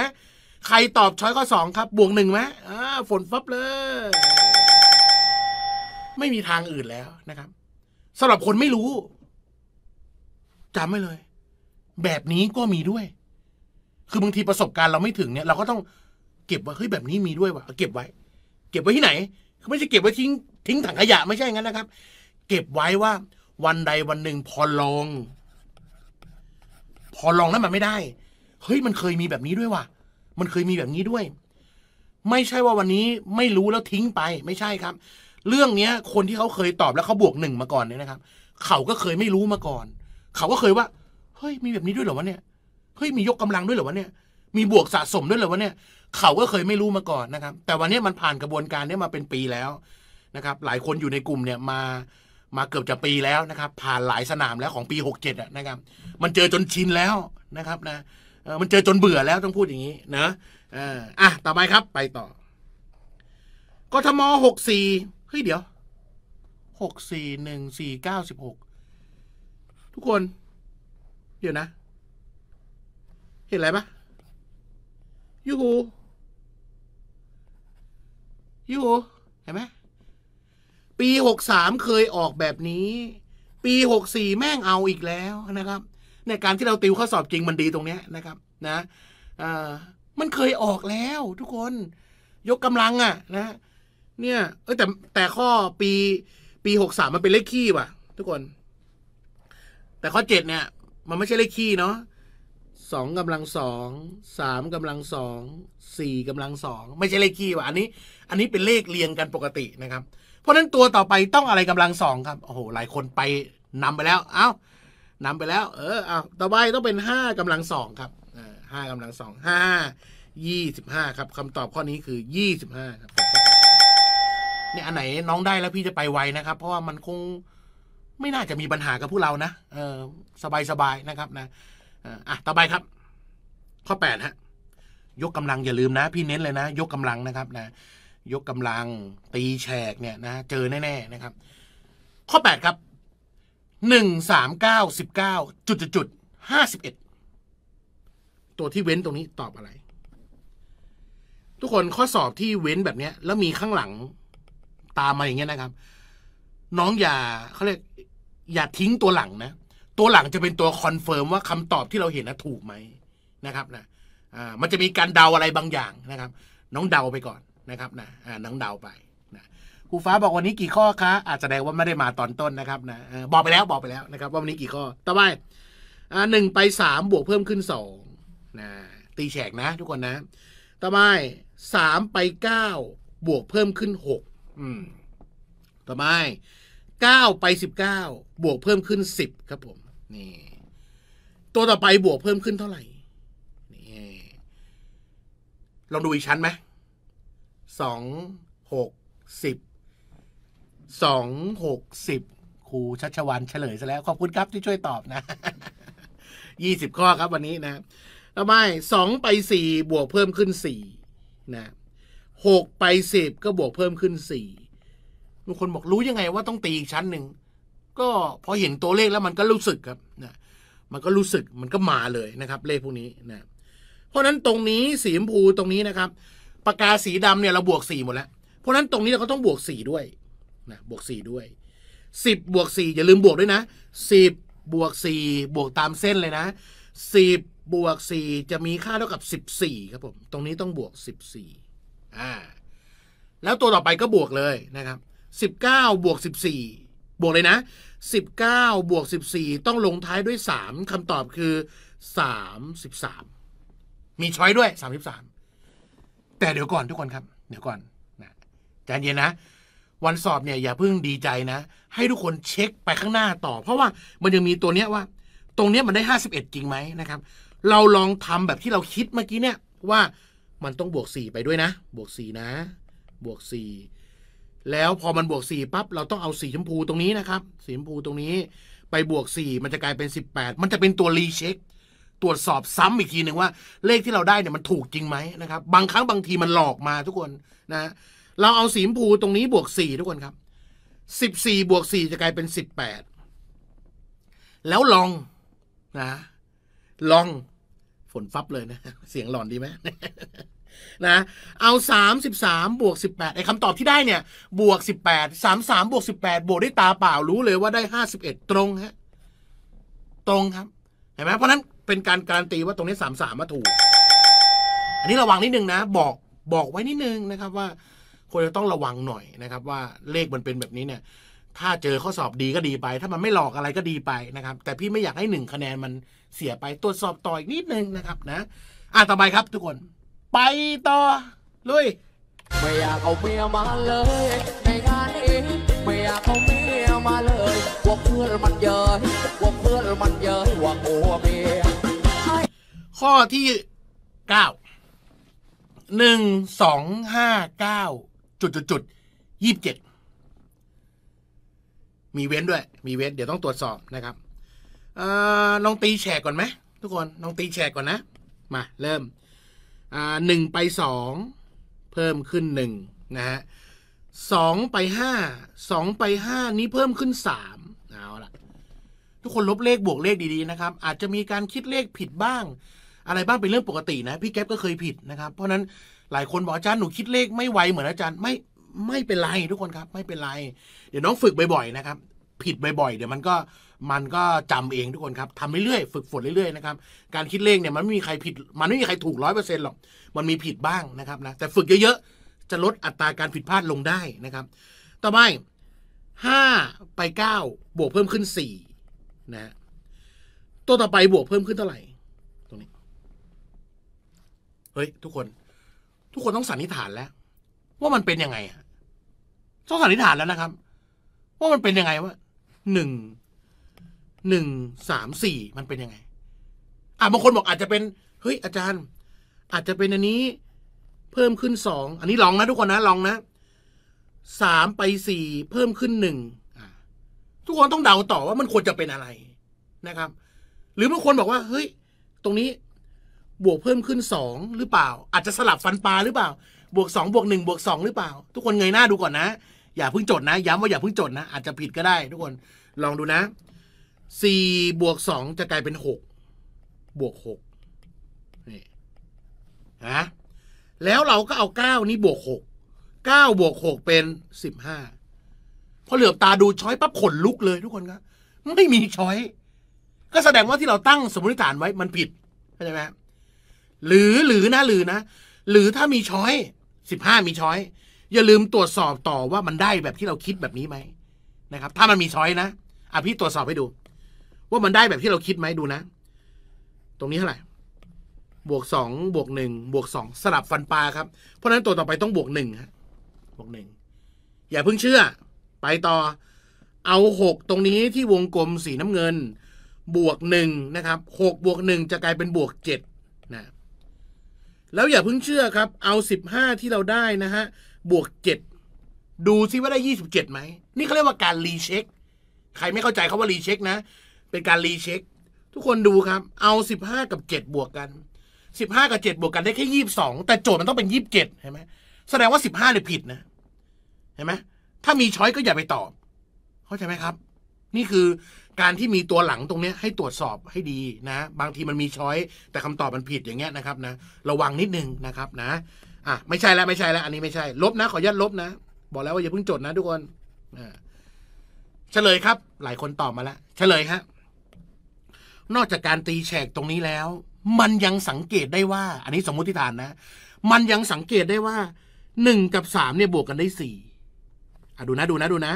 ใครตอบช้อยข้อสองครับบวกหนึ่งไหมอ่าฝนฟับเลยไม่มีทางอื่นแล้วนะครับสำหรับคนไม่รู้จำไม่เลยแบบนี้ก็มีด้วย คือบางทีประสบการณ์เราไม่ถึงเนี่ย เราก็ต้องเก็บว่าเฮ้ยแบบนี้มีด้วยว่ะ เก็บไว้ เก็บไว้ที่ไหนไม่ใช่เก็บไว้ทิ้ง ทิ้งถังขยะ ไม่ใช่งั้นนะครับ เก็บไว้ว่า วันใดวันหนึ่งพอลอง พอลองแล้วมันไม่ได้เฮ้ยมันเคยมีแบบนี้ด้วยว่ะมันเคยมีแบบนี้ด้วย ไม่ใช่ว่าวันนี้ไม่รู้แล้วทิ้งไป ไม่ใช่ครับ เรื่องเนี้ยคนที่เขาเคยตอบแล้วเขาบวกหนึ่งมาก่อนเนี่ยนะครับ เขาก็เคยไม่รู้มาก่อน เขาก็เคยว่าเฮ้ยมีแบบนี้ด้วยเหรอวะเนี่ยเฮ้ยมียกกำลังด้วยเหรอวะเนี่ยมีบวกสะสมด้วยเหรอวะเนี่ยเขาก็เคยไม่รู้มาก่อนนะครับ แต่วันนี้มันผ่านกระบวนการนี้มาเป็นปีแล้วนะครับ หลายคนอยู่ในกลุ่มเนี่ยมามาเกือบจะปีแล้วนะครับ ผ่านหลายสนามแล้วของปี67อะนะครับ มันเจอจนชินแล้วนะครับ นะมันเจอจนเบื่อแล้วต้องพูดอย่างนี้เนอะอ่ะต่อไปครับ ไปต่อกทมหกสี่เฮ้ยเดี๋ยวหกสี่หนึ่งสี่เก้าสิบหกทุกคนเดี๋ยวนะ เห็นอะไรปะยูหูยูหูเห็นไหมปีหกสามเคยออกแบบนี้ ปีหกสี่แม่งเอาอีกแล้วนะครับ ในการที่เราติวข้อสอบจริงมันดีตรงเนี้ยนะครับ นะอ่ามันเคยออกแล้วทุกคน ยกกำลังอะ่ะนะ เนี่ยเออแต่แต่ข้อปี ปีหกสามมันเป็นเลขขี้ว่ะ ทุกคน แต่ข้อเจ็ดเนี่ยมันไม่ใช่เลขคี่เนาะสองกำลังสอง สามกำลังสอง สี่กำลังสองไม่ใช่เลขคี่ว่ะอันนี้ อันนี้เป็นเลขเรียงกันปกตินะครับ เพราะนั้นตัวต่อไปต้องอะไรกำลังสองครับ โอ้โหหลายคนไปนำไปแล้ว เอา้านำไปแล้ว เออเอาต่อไปต้องเป็นห้ากำลังสองครับห้ากำลังสองห้ายี่สิบห้าครับคำตอบข้อนี้คือยี่สิบห้าครับ เนี่ยอันไหนน้องได้แล้วพี่จะไปไวนะครับ เพราะว่ามันคงไม่น่าจะมีปัญหากับผู้เรานะเออ สบายๆนะครับ นะอ่ะต่อไปครับ ข้อแปดฮะ ยกกำลังอย่าลืมนะ พี่เน้นเลยนะ ยกกำลังนะครับนะยกกำลังตีแฉกเนี่ยนะเจอแน่ๆนะครับ ข้อแปดครับหนึ่งสามเก้าสิบเก้าจุดจุดห้าสิบเอ็ดตัวที่เว้นตรงนี้ตอบอะไร ทุกคนข้อสอบที่เว้นแบบเนี้ย แล้วมีข้างหลังตามมาอย่างเงี้ยนะครับน้องอย่าเขาเรียกอย่าทิ้งตัวหลังนะ ตัวหลังจะเป็นตัวคอนเฟิร์มว่าคำตอบที่เราเห็นนะถูกไหมนะครับ นะมันจะมีการเดาอะไรบางอย่างนะครับ น้องเดาไปก่อนนะครับนะน้องเดาไปนะครูฟ้าบอกวันนี้กี่ข้อคะ อาจจะแสดงว่าไม่ได้มาตอนต้นนะครับนะบอกไปแล้วบอกไปแล้วนะครับ ว่าวันนี้กี่ข้อ ต่อไปหนึ่งไปสามบวกเพิ่มขึ้นสองนะตีแฉกนะทุกคนนะต่อไปสามไปเก้าบวกเพิ่มขึ้นหกอืม ต่อไป9 ไป 19 บวกเพิ่มขึ้น 10 ครับผมนี่ ตัวต่อไปบวกเพิ่มขึ้นเท่าไหร่นี่ลองดูอีกชั้นไหมสองหกสิบสองหกสิบครูชัชวันเฉลยซะแล้ว ขอบคุณครับที่ช่วยตอบนะยี่สิบข้อครับวันนี้นะต่อไปสองไปสี่บวกเพิ่มขึ้นสี่นะหกไปสิบก็บวกเพิ่มขึ้นสี่บางคนบอกรู้ยังไงว่าต้องตีอีกชั้นหนึ่ง ก็พอเห็นตัวเลขแล้วมันก็รู้สึกครับนะมันก็รู้สึกมันก็มาเลยนะครับ เลขพวกนี้นะ เพราะนั้นตรงนี้สีชมพูตรงนี้นะครับปากกาสีดำเนี่ยเราบวกสี่หมดแล้ว เพราะนั้นตรงนี้เราก็ต้องบวกสี่ด้วยนะบวกสี่ด้วยสิบบวกสี่อย่าลืมบวกด้วยนะสิบบวกสี่บวกตามเส้นเลยนะสิบบวกสี่จะมีค่าเท่ากับสสิบี่ครับผมตรงนี้ต้องบวกสสิบี่อ่า แล้วตัวต่อไปก็บวกเลยนะครับ19บวก14 บวกเลยนะ 19บวก14 ต้องลงท้ายด้วย 3คำตอบคือ 33 มีช้อยด้วย 33 แต่เดี๋ยวก่อนทุกคนครับ เดี๋ยวก่อนนะานเย็นนะ วันสอบเนี่ยอย่าเพิ่งดีใจนะ ให้ทุกคนเช็คไปข้างหน้าต่อ เพราะว่ามันยังมีตัวเนี้ยว่า ตรงเนี้ยมันได้ 51 จริงไหมนะครับ เราลองทำแบบที่เราคิดเมื่อกี้เนี่ยว่ามันต้องบวก 4 ไปด้วยนะ บวก4นะ บวก4แล้วพอมันบวก4ปั๊บเราต้องเอาสีชมพูตรงนี้นะครับ สีชมพูตรงนี้ ไปบวก 4 มันจะกลายเป็น 18 มันจะเป็นตัวรีเช็คตรวจสอบซ้ำอีกทีหนึ่งว่าเลขที่เราได้เนี่ยมันถูกจริงไหมนะครับ บางครั้งบางทีมันหลอกมาทุกคนนะ เราเอาสีชมพูตรงนี้บวก 4 ทุกคนครับ14บวก4จะกลายเป็น 18 แล้วลองนะ ลองฝนฟับเลยนะเสียงหลอนดีไหมนะเอา33บวก18ไอ้คำตอบที่ได้เนี่ยบวก18 33บวก18บวกด้วยตาเปล่ารู้เลยว่าได้ 51ตรงฮะตรงครับเห็นไหมเพราะนั้นเป็นการการันตีว่าตรงนี้ 33มาถูก อันนี้ระวังนิดนึงนะ บอกบอกไว้นิดนึงนะครับว่าควรจะต้องระวังหน่อยนะครับ ว่าเลขมันเป็นแบบนี้เนี่ย ถ้าเจอข้อสอบดีก็ดีไป ถ้ามันไม่หลอกอะไรก็ดีไปนะครับ แต่พี่ไม่อยากให้หนึ่งคะแนนมันเสียไปตรวจสอบต่ออีกนิดนึงนะครับ นะอ่ะต่อไปครับทุกคนไปต่อลุยไม่อยากเอาเมียมาเลยในงานนี้ไม่อยากเอาเมียมาเลยว่าเพื่อนมันเยอะว่าเพื่อนมันเยอะว่าโอ้เมียข้อที่เก้าหนึ่งสองห้าเก้าจุดจุดจุดยี่สิบเจ็ดมีเว้นด้วย มีเว้นเดี๋ยวต้องตรวจสอบนะครับอลองตีแฉกก่อนไหมทุกคนลองตีแฉกก่อนนะ มา เริ่มหนึ่งไปสองเพิ่มขึ้นหนึ่งนะฮะสองไปห้าสองไปห้านี้เพิ่มขึ้นสามเอาละทุกคนลบเลขบวกเลขดีๆนะครับอาจจะมีการคิดเลขผิดบ้าง อะไรบ้างเป็นเรื่องปกตินะพี่แก๊ปก็เคยผิดนะครับ เพราะนั้นหลายคนบอกอาจารย์หนูคิดเลขไม่ไวเหมือนอาจารย์ ไม่ไม่เป็นไรทุกคนครับไม่เป็นไรเดี๋ยวน้องฝึกบ่อยๆนะครับผิดบ่อยๆเดี๋ยวมันก็มันก็จำเองทุกคนครับทำเรื่อยๆฝึกฝนเรื่อยๆนะครับการคิดเลขเนี่ยมันไม่มีใครผิด มันไม่มีใครถูกร้อยเปอร์เซ็นต์หรอก มันมีผิดบ้างนะครับนะแต่ฝึกเยอะๆ จะลดอัตราการผิดพลาดลงได้นะครับ ต่อไปห้าไปเก้าบวกเพิ่มขึ้นสี่นะ ตัวต่อไปบวกเพิ่มขึ้นเท่าไหร่ ตรงนี้ เฮ้ย ทุกคน ทุกคนต้องสันนิษฐานแล้ว ว่ามันเป็นยังไงต้องสันนิษฐานแล้วนะครับว่ามันเป็นยังไงว่าหนึ่งหนึ่งสามสี่มันเป็นยังไงอ่ะบางคนบอกอาจจะเป็น เฮ้ย อาจารย์ อาจจะเป็นอันนี้เพิ่มขึ้นสองอันนี้ลองนะ ทุกคนนะ ลองนะสามไปสี่เพิ่มขึ้นหนึ่งทุกคนต้องเดาต่อว่ามันควรจะเป็นอะไรนะครับ หรือบางคนบอกว่าเฮ้ย ตรงนี้บวกเพิ่มขึ้นสองหรือเปล่า อาจจะสลับฟันปลาหรือเปล่า บวกสองบวกหนึ่งบวกสองหรือเปล่า ทุกคนเงยหน้าดูก่อนนะอย่าเพิ่งจดนะ ย้ำว่าอย่าเพิ่งจดนะอาจจะผิดก็ได้ ทุกคนลองดูนะสี่บวกสองจะกลายเป็นหกบวกหกนี่ฮะแล้วเราก็เอาเก้านี้บวกหกเก้าบวกหกเป็นสิบห้าพอเหลือบตาดูช้อยปั๊บขนลุกเลยทุกคนครับไม่มีช้อยก็แสดงว่าที่เราตั้งสมมติฐานไว้มันผิดเข้าใจไหมหรือหรือนะหรือนะ หรือถ้ามีช้อยสิบห้ามีช้อย อย่าลืมตรวจสอบต่อว่ามันได้แบบที่เราคิดแบบนี้ไหมนะครับ ถ้ามันมีช้อยนะอ่ะพี่ตรวจสอบให้ดูว่ามันได้แบบที่เราคิดไหมดูนะ ตรงนี้เท่าไหร่บวกสองบวกหนึ่งบวกสองสลับฟันปลาครับเพราะนั้นตัวต่อไปต้องบวกหนึ่งครบบวกหนึ่งอย่าเพิ่งเชื่อ ไปต่อเอาหกตรงนี้ที่วงกลมสีน้ำเงินบวกหนึ่งนะครับหกบวกหนึ่งจะกลายเป็นบวกเจ็ดนะแล้วอย่าเพิ่งเชื่อครับ เอาสิบห้าที่เราได้นะฮะบวกเจ็ดดูซิว่าได้ยี่สิบเจ็ดไหมนี่เขาเรียกว่าการรีเช็คใครไม่เข้าใจเขาว่ารีเช็คนะเป็นการรีเช็คทุกคนดูครับ เอาสิบห้ากับเจ็ดบวกกันสิบห้ากับเจ็ดบวกกัน ได้แค่ยี่สิบสองแต่โจทย์มันต้องเป็นยี่สิบเจ็ดเห็นไหมแสดงว่าสิบห้าเลยผิดนะเห็นไหมถ้ามีช้อยก็อย่าไปตอบเข้าใจไหมครับ นี่คือการที่มีตัวหลังตรงนี้ให้ตรวจสอบให้ดีนะ บางทีมันมีช้อย แต่คำตอบมันผิดอย่างเงี้ยนะครับ นะ ระวังนิดนึงนะครับ นะอ่ะไม่ใช่แล้วไม่ใช่แล้วอันนี้ไม่ใช่ ลบนะ ขออนุญาตลบนะ บอกแล้วว่าอย่าเพิ่งจดนะทุกคนเฉลยครับ หลายคนตอบมาแล้วเฉลยฮะนอกจากการตีแฉกตรงนี้แล้ว มันยังสังเกตได้ว่า อันนี้สมมติฐานนะ มันยังสังเกตได้ว่า หนึ่งกับสามเนี่ยบวกกันได้สี่อะดูนะ ดูนะ ดูนะ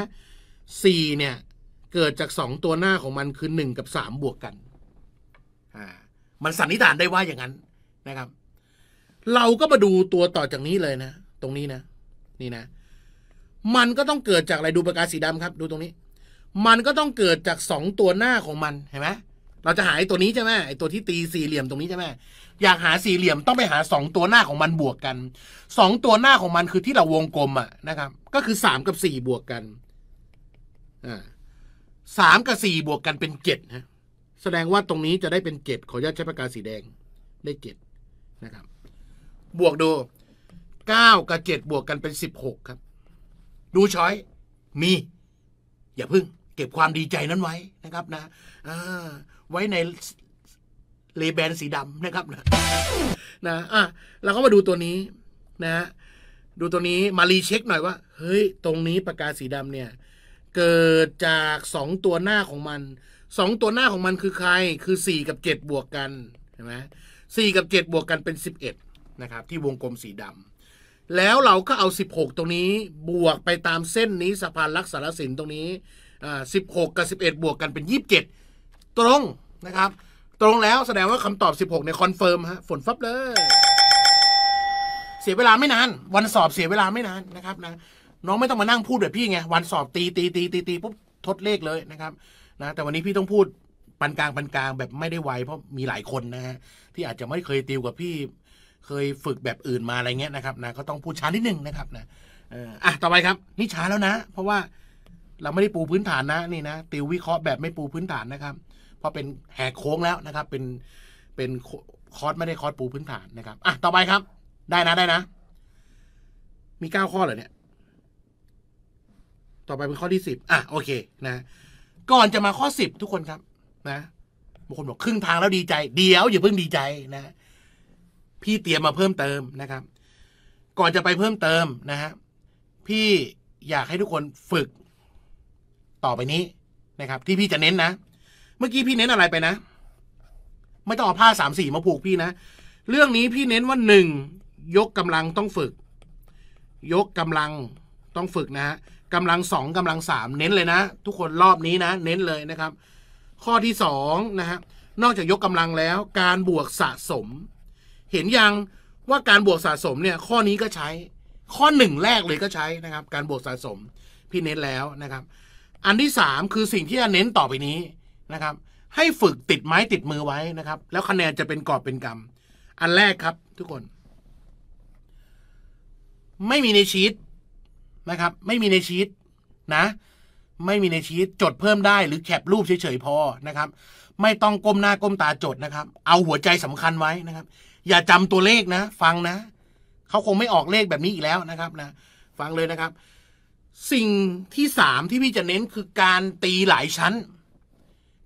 สี่เนี่ย เกิดจากสองตัวหน้าของมันคือหนึ่งกับสามบวกกัน อ่า มันสันนิษฐานได้ว่าอย่างนั้นนะครับ เราก็มาดูตัวต่อจากนี้เลยนะ ตรงนี้นะ นี่นะ มันก็ต้องเกิดจาก อะไรดูปากกาสีดำครับ ดูตรงนี้ มันก็ต้องเกิดจากสองตัวหน้าของมันเห็นไหมเราจะหาไอ้ตัวนี้ใช่ไหมไอ้ตัวที่ตีสี่เหลี่ยมตรงนี้ใช่ไหมอยากหาสี่เหลี่ยมต้องไปหาสองตัวหน้าของมันบวกกันสองตัวหน้าของมันคือที่เราวงกลมอ่ะนะครับ ก็คือสามกับสี่บวกกันอ่าสามกับสี่บวกกันเป็นเจ็ดนะแสดงว่าตรงนี้จะได้เป็นเจ็ดขออนุญาตใช้ปากกาสีแดงได้เจ็ดนะครับ บวกดูเก้ากับเจ็ดบวกกันเป็นสิบหกครับ ดูช้อยมี อย่าพึ่ง เก็บความดีใจนั้นไว้นะครับ นะอ่าไว้ในเลแบนสีดำนะครับนะนะอ่ะเราก็มาดูตัวนี้นะดูตัวนี้มารีเช็คหน่อยว่า เฮ้ย ตรงนี้ปากกาสีดำเนี่ย เกิดจากสองตัวหน้าของมันสองตัวหน้าของมันคือใครคือสี่กับเจ็ดบวกกันเห็นไหมสี่กับเจ็ดบวกกันเป็นสิบเอ็ดนะครับที่วงกลมสีดำแล้วเราก็เอาสิบหกตรงนี้บวกไปตามเส้นนี้สะพานลักษณะสินตรงนี้อ่าสิบหกกับสิบเอ็ดบวกกันเป็นยี่สิบเจ็ดตรงนะครับตรงแล้วแสดงว่าคำตอบ 16ในคอนเฟิร์มฮะฝนฟับเลยเสียเวลาไม่นาน วันสอบเสียเวลาไม่นานนะครับนะน้องไม่ต้องมานั่งพูดแบบพี่ไงวันสอบตีตีตีตีตีปุ๊บทดเลขเลยนะครับ นะ แต่วันนี้พี่ต้องพูดปันกลางปันกลางแบบไม่ได้ไวเพราะมีหลายคนนะฮะที่อาจจะไม่เคยติวกับพี่เคยฝึกแบบอื่นมาอะไรเงี้ยนะครับนะก็ต้องพูดช้านิดนึงนะครับนะอ่ะต่อไปครับ นี่ช้าแล้วนะ เพราะว่าเราไม่ได้ปูพื้นฐานนะนี่นะติววิเคราะห์แบบไม่ปูพื้นฐานนะครับพราะเป็นแหกโค้งแล้วนะครับ เป็นเป็นคอร์สไม่ได้คอร์สปูพื้นฐานนะครับอ่ะต่อไปครับ ได้นะได้นะ มีเก้าข้อเหรอเนี่ยต่อไปเป็นข้อที่สิบอ่ะโอเคนะ ก่อนจะมาข้อสิบทุกคนครับ นะบางคนบอกครึ่งทางแล้วดีใจ เดี๋ยว อย่าเพิ่งดีใจนะ พี่เตรียมมาเพิ่มเติมนะครับ ก่อนจะไปเพิ่มเติมนะฮะพี่อยากให้ทุกคนฝึก ต่อไปนี้นะครับที่พี่จะเน้นนะเมื่อกี้พี่เน้นอะไรไปนะ ไม่ต้องเอาผ้าสามสี่มาผูกพี่นะเรื่องนี้พี่เน้นว่าหนึ่งยกกำลังต้องฝึก ยกกำลังต้องฝึกนะฮะกำลังสองกำลังสามเน้นเลยนะ ทุกคนรอบนี้นะ เน้นเลยนะครับ ข้อที่สองนะฮะนอกจากยกกำลังแล้ว การบวกสะสม เห็นยังว่าการบวกสะสมเนี่ย ข้อนี้ก็ใช้ ข้อหนึ่งแรกเลยก็ใช้นะครับการบวกสะสมพี่เน้นแล้วนะครับ อันที่สามคือสิ่งที่จะเน้นต่อไปนี้นะครับให้ฝึกติดไม้ติดมือไว้นะครับ แล้วคะแนนจะเป็นกอบเป็นกำอันแรกครับทุกคน ไม่มีในชีตนะครับไม่มีในชีตนะไม่มีในชีตจดเพิ่มได้ หรือแคปรูปเฉยๆพอนะครับ ไม่ต้องก้มหน้าก้มตาจดนะครับ เอาหัวใจสำคัญไว้นะครับ อย่าจำตัวเลขนะ ฟังนะเขาคงไม่ออกเลขแบบนี้อีกแล้วนะครับนะฟังเลยนะครับ สิ่งที่สามที่พี่จะเน้นคือการตีหลายชั้น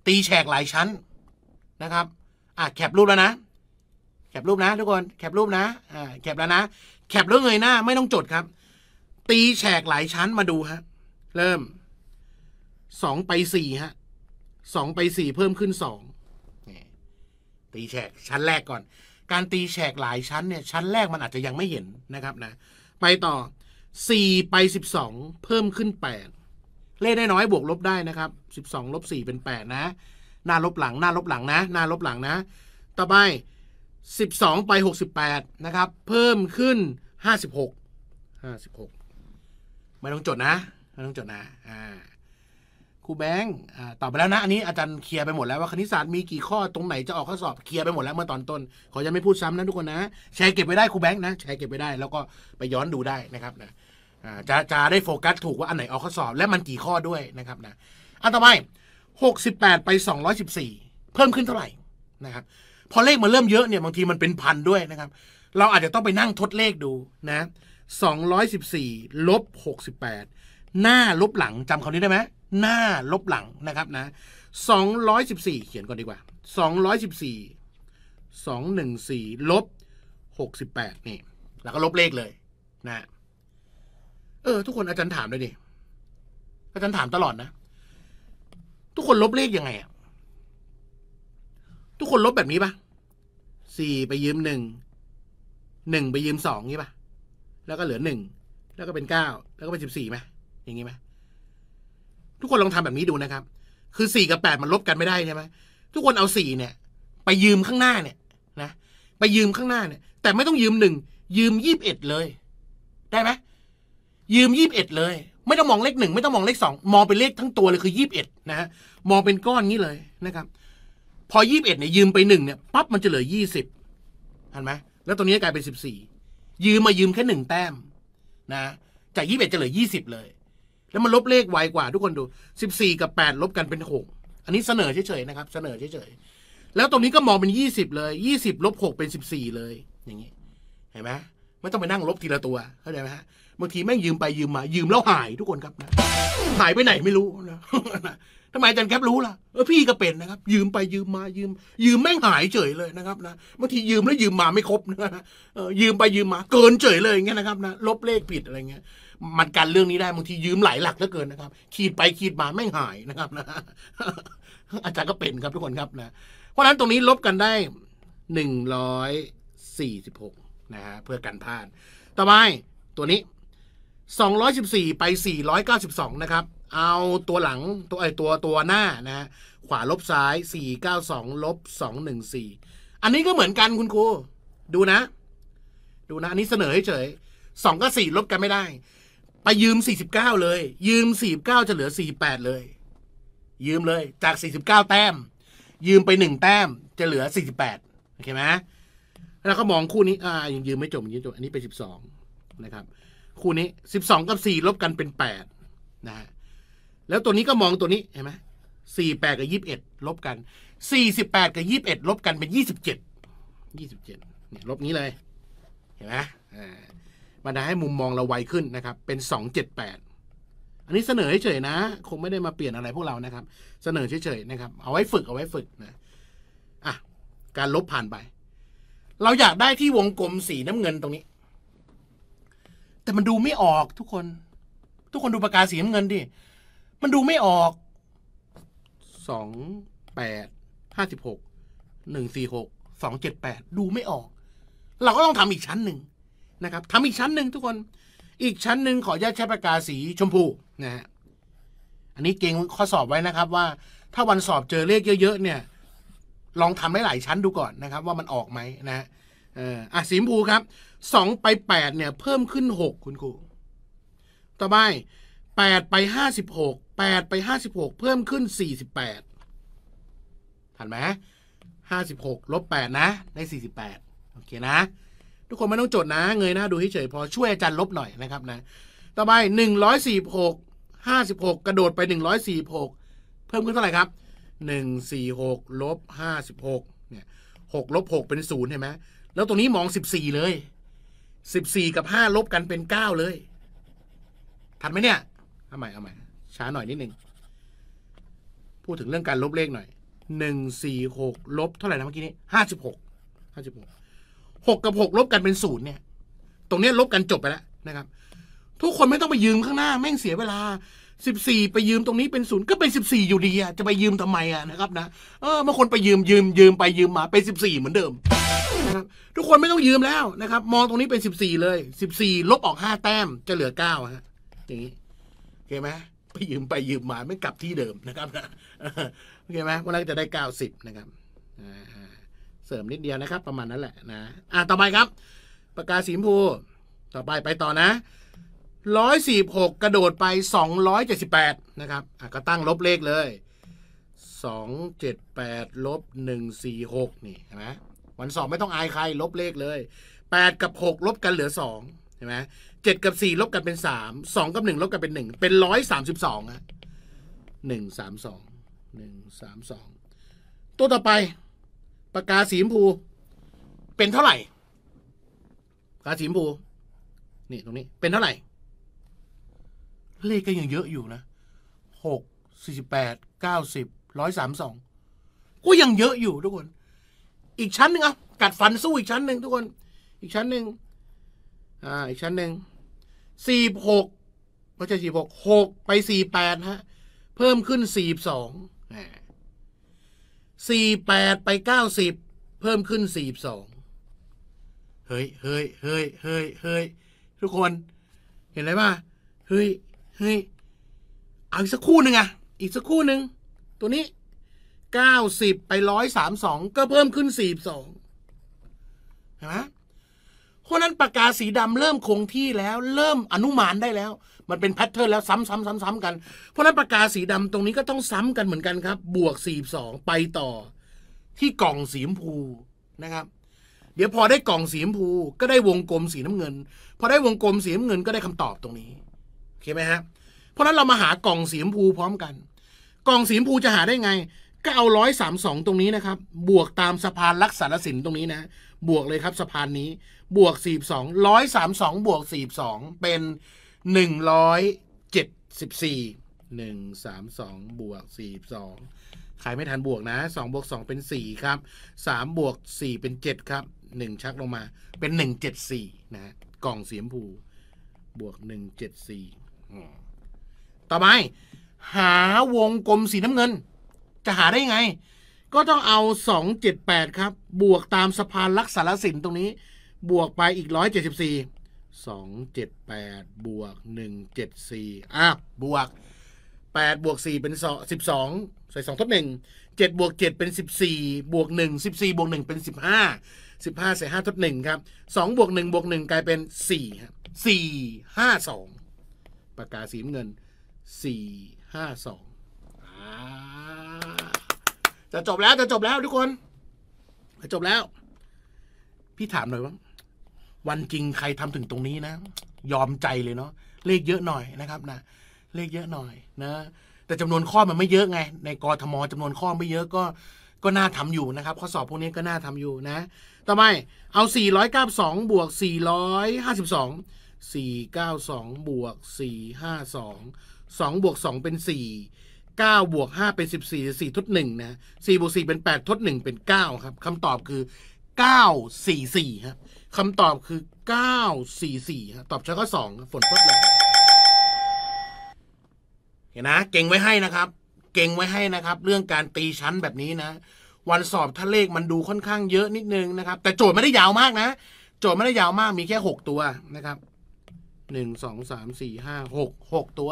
ตีแฉกหลายชั้นนะครับอ่ะแคปรูปแล้วนะแคปรูปนะทุกคนแคปรูปนะอ่าแคปแล้วนะแคปแล้วเงยหน้า ไม่ต้องจดครับ ตีแฉกหลายชั้นมาดูฮะ เริ่มสองไปสี่ฮะสองไปสี่เพิ่มขึ้นสองตีแฉกชั้นแรกก่อน การตีแฉกหลายชั้นเนี่ยชั้นแรกมันอาจจะยังไม่เห็นนะครับนะ ไปต่อสี่ไปสิบสองเพิ่มขึ้นแปดเลขได้น้อยบวกลบได้นะครับ 12ลบ4เป็น 8 นะ หน้าลบหลังหน้าลบหลังนะ หน้าลบหลังนะ ต่อไป 12 ไป 68 นะครับ เพิ่มขึ้น 56 56ไม่ต้องจดนะไม่ต้องจดนะอ่าครูแบงค์ตอบไปแล้วนะอันนี้อาจารย์เคลียร์ไปหมดแล้วว่าคณิตศาสตร์มีกี่ข้อตรงไหนจะออกข้อสอบเคลียร์ไปหมดแล้ว เมื่อตอนต้น ขอจะไม่พูดซ้ำนะทุกคนนะ แชร์เก็บไว้ได้ครูแบงค์นะแชร์เก็บไว้ได้แล้วก็ไปย้อนดูได้นะครับนะจะจะได้โฟกัสถูกว่า อันไหน เอาข้อสอบและมันกี่ข้อด้วยนะครับนะอันต่อไปหกสิบแปดไปสสอองร้ยิบสี่เพิ่มขึ้นเท่าไหร่นะครับ พอเลขมันเริ่มเยอะเนี่ยบางทีมันเป็นพันด้วยนะครับ เราอาจจะต้องไปนั่งทดเลขดูนะสสอองร้ยิบสี่ลบหกสิบแปดหน้าลบหลังจำคำนี้ได้ไหมหน้าลบหลังนะครับนะสสอองร้ยิบสี่เขียนก่อนดีกว่าสอึ่งสี่ลบสปดนี่แล้วก็ลบเลขเลยนะเออ ทุกคนอาจารย์ถามเลยดิอาจารย์ถามตลอดนะ ทุกคนลบเลขยังไงอ่ะทุกคนลบแบบนี้ปะสี่ไปยืมหนึ่งหนึ่งไปยืมสองงี้ปะแล้วก็เหลือหนึ่งแล้วก็เป็นเก้าแล้วก็เป็นสิบสี่ไหมอย่างงี้ไหมทุกคนลองทำแบบนี้ดูนะครับ คือสี่กับแปดมันลบกันไม่ได้ใช่ไหมทุกคนเอาสี่เนี่ย ไปยืมข้างหน้าเนี่ยนะไปยืมข้างหน้าเนี่ย แต่ไม่ต้องยืมหนึ่งยืมยี่บเอ็ดเลย ได้ไหมยืมยี่บเอ็ดเลย ไม่ต้องมองเลขหนึ่งไม่ต้องมองเลขสองมองเป็นเลขทั้งตัวเลยคือยี่บเอ็ดนะฮะมองเป็นก้อนนี้เลยนะครับ พอยี่บเอ็ดเนี่ยยืมไปหนึ่งเนี่ยปั๊บมันจะเหลือยี่สิบเห็นไหมแล้วตัวนี้กลายเป็นสิบสี่ยืมมายืมแค่หนึ่งแต้มนะจากยี่บเอ็ดจะเหลือยี่สิบเลย แล้วมันลบเลขไวกว่า ทุกคนดูสิบสี่กับแปดลบกันเป็นหกอันนี้เสนอเฉยๆนะครับเสนอเฉยๆแล้วตรงนี้ก็มองเป็นยี่สิบเลยยี่สิบลบหกเป็นสิบสี่เลย อย่างนี้เห็นไหมไม่ต้องไปนั่งลบทีละตัวเข้าใจไหมฮะบางทีแม่งยืมไปยืมมายืมแล้วหายทุกคนครับนะหายไปไหนไม่รู้นะทำไมอาจารย์แคปรู้ล่ะเออพี่ก็เป็นนะครับ ยืมไปยืมมายืม ยืมแม่งหายเฉยเลยนะครับนะบางทียืมแล้วยืมมาไม่ครบนะเออยืมไปยืมมา เกินเฉยเลยอย่างเงี้ยนะครับนะลบเลขผิดอะไรเงี้ย มันการเรื่องนี้ได้บางทียืมหลายหลักเหลือเกินนะครับ ขีดไปขีดมาแม่งหายนะครับนะอาจารย์ก็เป็นครับทุกคนครับนะ เพราะนั้นตรงนี้ลบกันได้หนึ่งร้อยสี่สิบหกนะฮะเพื่อกันพลาดต่อไปตัวนี้214 ไป 492 นะครับ เอาตัวหลังตัวไอตัวตัวหน้านะ ขวาลบซ้าย 492ลบ214 อันนี้ก็เหมือนกันคุณครู ดูนะ ดูนะ อันนี้เสนอเฉย 2กับ4ลบกันไม่ได้ ไปยืม 49 เลย ยืม 49 จะเหลือ 48 เลย ยืมเลยจาก 49 แต้ม ยืมไป 1 แต้มจะเหลือ 48โอเคไหมแล้วก็มองคู่นี้อ่ายังยืมไม่จบยืมจบ อันนี้ไป12 นะครับคู่นี้สิบสองกับสี่ลบกันเป็นแปดนะฮะแล้วตัวนี้ก็มองตัวนี้เห็นไหมสี่แปดกับยี่สิบเอ็ดลบกันสี่สิบแปดกับยี่สิบเอ็ดลบกันเป็นยี่สิบเจ็ดยี่สิบเจ็ดเนี่ยลบนี้เลย เห็นไหมอ่ามันได้ให้มุมมองเราไวขึ้นนะครับ เป็นสองเจ็ดแปดอันนี้เสนอเฉยๆนะ คงไม่ได้มาเปลี่ยนอะไรพวกเรานะครับ เสนอเฉยๆนะครับ เอาไว้ฝึกเอาไว้ฝึกนะอ่ะการลบผ่านไป เราอยากได้ที่วงกลมสีน้ำเงินตรงนี้แต่มันดูไม่ออกทุกคน ทุกคนดูปากกาสีน้ำเงินดิมันดูไม่ออกสองแปดห้าสิบหกหนึ่งสี่หกสองเจ็ดแปดดูไม่ออก เราก็ต้องทำอีกชั้นหนึ่งนะครับทำอีกชั้นหนึ่งทุกคนอีกชั้นหนึ่งขอแยกใช้ปากกาสีชมพูนะฮะอันนี้เก่งข้อสอบไว้นะครับ ว่าถ้าวันสอบเจอเลขเยอะๆเนี่ย ลองทำได้หลายชั้นดูก่อนนะครับ ว่ามันออกไหมนะฮะเอออ่ะสีมพูครับสองไปแปดเนี่ยเพิ่มขึ้นหกคุณครู ต่อไปแปดไปห้าสิบหกแปดไปห้าสิบหกเพิ่มขึ้นสี่สิบแปดถันไหมห้าสิบหกลบแปดนะ ได้สี่สิบแปดโอเคนะ ทุกคนไม่ต้องจดนะ เงยหน้าดูให้เฉยพอช่วยอาจารย์ลบหน่อยนะครับนะต่อไปหนึ่งร้อยสี่หกห้าสิบหกกระโดดไปหนึ่งร้อยสี่หกเพิ่มขึ้นเท่าไหร่ครับหนึ่งสี่หกลบห้าสิบหกเนี่ยหกลบหกเป็นศูนย์เห็นไหมแล้วตรงนี้มองสิบสี่เลย สิบสี่กับห้าลบกันเป็นเก้าเลยทันไหมเนี่ย เอาใหม่เอาใหม่ ช้าหน่อยนิดหนึ่ง พูดถึงเรื่องการลบเลขหน่อย หนึ่งสี่หกลบเท่าไหร่นะเมื่อกี้นี้ห้าสิบหก ห้าสิบหก หกกับหกลบกันเป็นศูนย์เนี่ย ตรงนี้ลบกันจบไปแล้วนะครับ ทุกคนไม่ต้องไปยืมข้างหน้า แม่งเสียเวลาสสิบี่ไปยืมตรงนี้เป็นศูนย์ก็เป็นสสิบี่อยู่ดีอะจะไปยืมทำไมอะนะครับนะเออบางคนไปยืมยืมยืมไปยืมมาเป็นสสิบี่เหมือนเดิมนะครับทุกคนไม่ต้องยืมแล้วนะครับ มองตรงนี้เป็นสสิบี่เลยสสิบี่ลบออกห้าแต้มจะเหลือาฮะอย่างนี้โอเคไหมไปยืมไปยืมมาไม่กลับที่เดิมนะครับนะโอเคไหมวันแรกจะได้เก้าสิบนะครับเสริมนิดเดียวนะครับ ประมาณนั้นแหละนะอ่ะต่อไปครับปากกาสีชมพูต่อไปไปต่อนะร้อยสี่หกกระโดดไปสองร้อยเจ็ดสิบแปดนะครับก็ตั้งลบเลขเลยสองเจ็ดแปดลบหนึ่งสี่หกนี่เห็นไหมวันสอบไม่ต้องอายใครลบเลขเลยแปดกับหกลบกันเหลือสองเห็นไหมเจ็ดกับสี่ลบกันเป็นสามสองกับหนึ่งลบกันเป็นหนึ่งเป็นร้อยสามสิบสองอะหนึ่งสามสองหนึ่งสามสองตัวต่อไปปากกาสีมพู เป็นเท่าไหร่ปากกาสีมพู นี่ตรงนี้เป็นเท่าไหร่เลขก็ยังเยอะอยู่นะ หกสี่สิบแปด เก้าสิบ ร้อยสามสอง ก็ยังเยอะอยู่ ทุกคน อีกชั้นหนึ่งอ่ะกัดฟันสู้อีกชั้นหนึ่งทุกคน อีกชั้นหนึ่งอ่า อีกชั้นหนึ่ง สี่หกไม่ใช่สี่หก หกไปสี่แปดฮะ เพิ่มขึ้นสี่สอง สี่แปดไปเก้าสิบ เพิ่มขึ้นสี่สองเฮ้ยเฮ้ยเฮ้ยเฮ้ยเฮ้ยทุกคน เห็นไหมว่าเฮ้ยเฮ้ยเอาอีกสักคู่หนึ่งอะอีกสักคู่หนึ่ง ตัวนี้เก้าสิบไปร้อยสามสองก็เพิ่มขึ้นสี่สองเห็นไหมเพราะนั้นปากกาสีดำเริ่มคงที่แล้ว เริ่มอนุมานได้แล้ว มันเป็นแพทเทิร์นแล้ว ซ้ำๆๆ ๆ กัน เพราะนั้นปากกาสีดำตรงนี้ก็ต้องซ้ำกันเหมือนกันครับ บวกสี่สองไปต่อที่กล่องสีชมพูนะครับ เดี๋ยวพอได้กล่องสีชมพู ก็ได้วงกลมสีน้ำเงิน พอได้วงกลมสีน้ำเงิน ก็ได้คำตอบตรงนี้เข้าไหมฮะ เพราะนั้นเรามาหากล่องสีชมพูพร้อมกัน กล่องสีชมพูจะหาได้ไง ก็เอาร้อยสามสองตรงนี้นะครับ บวกตามสะพานลักษณะสินตรงนี้นะ บวกเลยครับสะพานนี้ บวกสี่สองร้อยสามสองบวกสี่สองเป็นหนึ่งร้อยเจ็ดสิบสี่หนึ่งสามสองบวกสี่สองขายไม่ทันบวกนะสองบวกสองเป็นสี่ครับสามบวกสี่เป็นเจ็ดครับหนึ่งชักลงมาเป็นหนึ่งเจ็ดสี่นะกล่องสีชมพูบวกหนึ่งเจ็ดสี่ต่อไป หาวงกลมสีน้ำเงิน จะหาได้ไง ก็ต้องเอา 278 ครับ บวกตามสะพานลักษณะสินตรงนี้ บวกไปอีก 174 278บวก 174อ่ะบวก 8 บวก 4 เป็น12 ใส่ 2ทบ1 7 บวก 7 เป็น 14 บวก 1 14 บวก 1 เป็น 15 15 ใส่ 5ทบ1ครับ2บวก 1 บวก 1 กลายเป็น4ครับ4 5 2ปากกาสีเงิน452 จะจบแล้ว จะจบแล้วทุกคนจะจบแล้ว พี่ถามหน่อยว่าวันจริงใครทำถึงตรงนี้นะ ยอมใจเลยเนาะ เลขเยอะหน่อยนะครับ นะ เลขเยอะหน่อยนะ แต่จำนวนข้อมันไม่เยอะไง ในกรทมจำนวนข้อไม่เยอะก็ ก็น่าทำอยู่นะครับ ข้อสอบพวกนี้ก็น่าทำอยู่นะต่อไปเอา 492 บวก 452 492บวก452 2บวก2เป็น4 9บวก5เป็น 14 4ทด1นะ4บวก4เป็น8 ทด 1 เป็น 9 ครับคำตอบคือ 944ครับคำตอบคือ 944ครับตอบช้อยก็2ฝนทดเลยเห็นนะเก่งไว้ให้นะครับ เก่งไว้ให้นะครับ เรื่องการตีชั้นแบบนี้นะ วันสอบถ้าเลขมันดูค่อนข้างเยอะนิดนึงนะครับ แต่โจทย์ไม่ได้ยาวมากนะโจทย์ไม่ได้ยาวมากมีแค่ 6 ตัวนะครับหนึ่งสองสามสี่ห้าหกหกตัว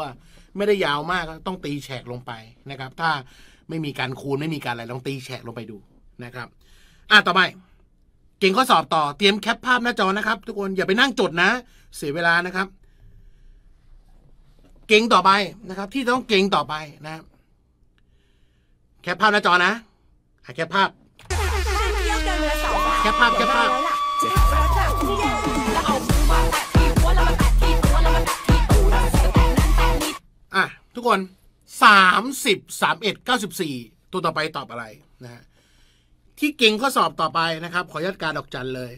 ไม่ได้ยาวมากต้องตีแฉกลงไปนะครับ ถ้าไม่มีการคูณไม่มีการอะไรต้องตีแฉกลงไปดูนะครับ อ่ะต่อไป เก่งข้อสอบต่อเตรียมแคปภาพหน้าจอนะครับ ทุกคนอย่าไปนั่งจดนะเสียเวลานะครับ เก่งต่อไปนะครับ ที่ต้องเก่งต่อไปนะ แคปภาพหน้าจอนะะแคปภาพ แคปภาพแคปภาพทุกคนสามสิบสามเอ็ดเก้าสิบสี่ ตัวต่อไปตอบอะไรนะฮะ ที่เก่งข้อสอบต่อไปนะครับ ขอยัดการดอกจันเลย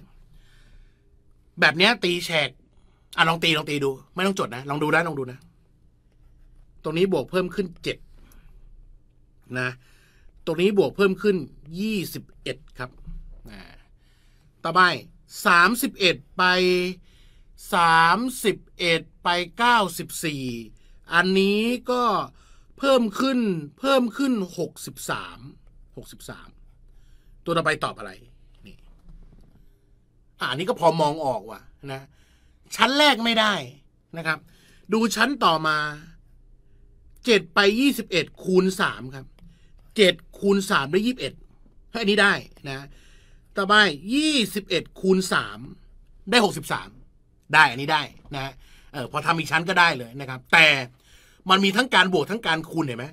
แบบนี้ตีแฉกอ่ะลองตีลองตีดู ไม่ต้องจดนะ ลองดูนะลองดูนะ ตรงนี้บวกเพิ่มขึ้นเจ็ดนะ ตรงนี้บวกเพิ่มขึ้นยี่สิบเอ็ดครับนะต่อไปสามสิบเอ็ดไปสามสิบเอ็ดไปเก้าสิบสี่อันนี้ก็เพิ่มขึ้นเพิ่มขึ้นหหกกสสสิิบามบสามตัวต่อไปตอบอะไร นี่ อ่านี้ก็พอมองออกว่ะนะ ชั้นแรกไม่ได้นะครับ ดูชั้นต่อมาเจ็ดไปยี่สิบเอ็ดคูณสามครับเจ็ดคูณสามได้ยี่บเอ็ดอันนี้ได้นะ ต่อไป็ดคูณสามได้หกสสิบามได้อันนี้ได้นะเออพอทำอีกชั้นก็ได้เลยนะครับ แต่มันมีทั้งการบวกทั้งการคูณเห็นไหม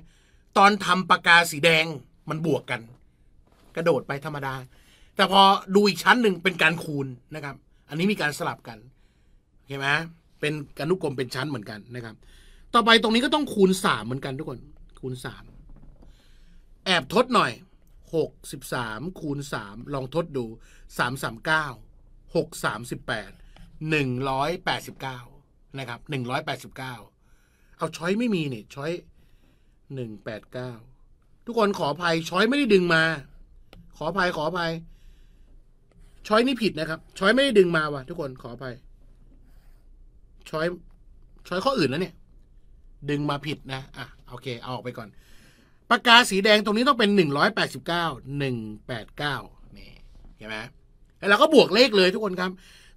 ตอนทำปากกาสีแดงมันบวกกัน กระโดดไปธรรมดา แต่พอดูอีกชั้นหนึ่งเป็นการคูณนะครับ อันนี้มีการสลับกันเห็นไหมเป็นกนุกรมเป็นชั้นเหมือนกันนะครับ ต่อไปตรงนี้ก็ต้องคูณสามเหมือนกันทุกคนคูณสามแอบทดหน่อยหกสิบสามคูณสามลองทดดูสามสามเก้าหกสามสิบแปดหนึ่งร้อยแปดสิบเก้านะครับหนึ่งร้อยแปดสิบเก้าเอาช้อยไม่มีนี่ช้อยหนึ่งแปดเก้า ทุกคนขออภัยช้อยไม่ได้ดึงมา ขออภัยขออภัยช้อยนี่ผิดนะครับ ช้อยไม่ได้ดึงมาว่ะทุกคนขออภัยช้อยช้อยข้ออื่นแล้วเนี่ยดึงมาผิดนะอ่ะโอเค เอาออกไปก่อนปากกาสีแดงตรงนี้ต้องเป็นหนึ่งร้อยแปดสิบเก้าหนึ่งแปดเก้านี่เห็นไหมแล้วเราก็บวกเลขเลยทุกคนครับ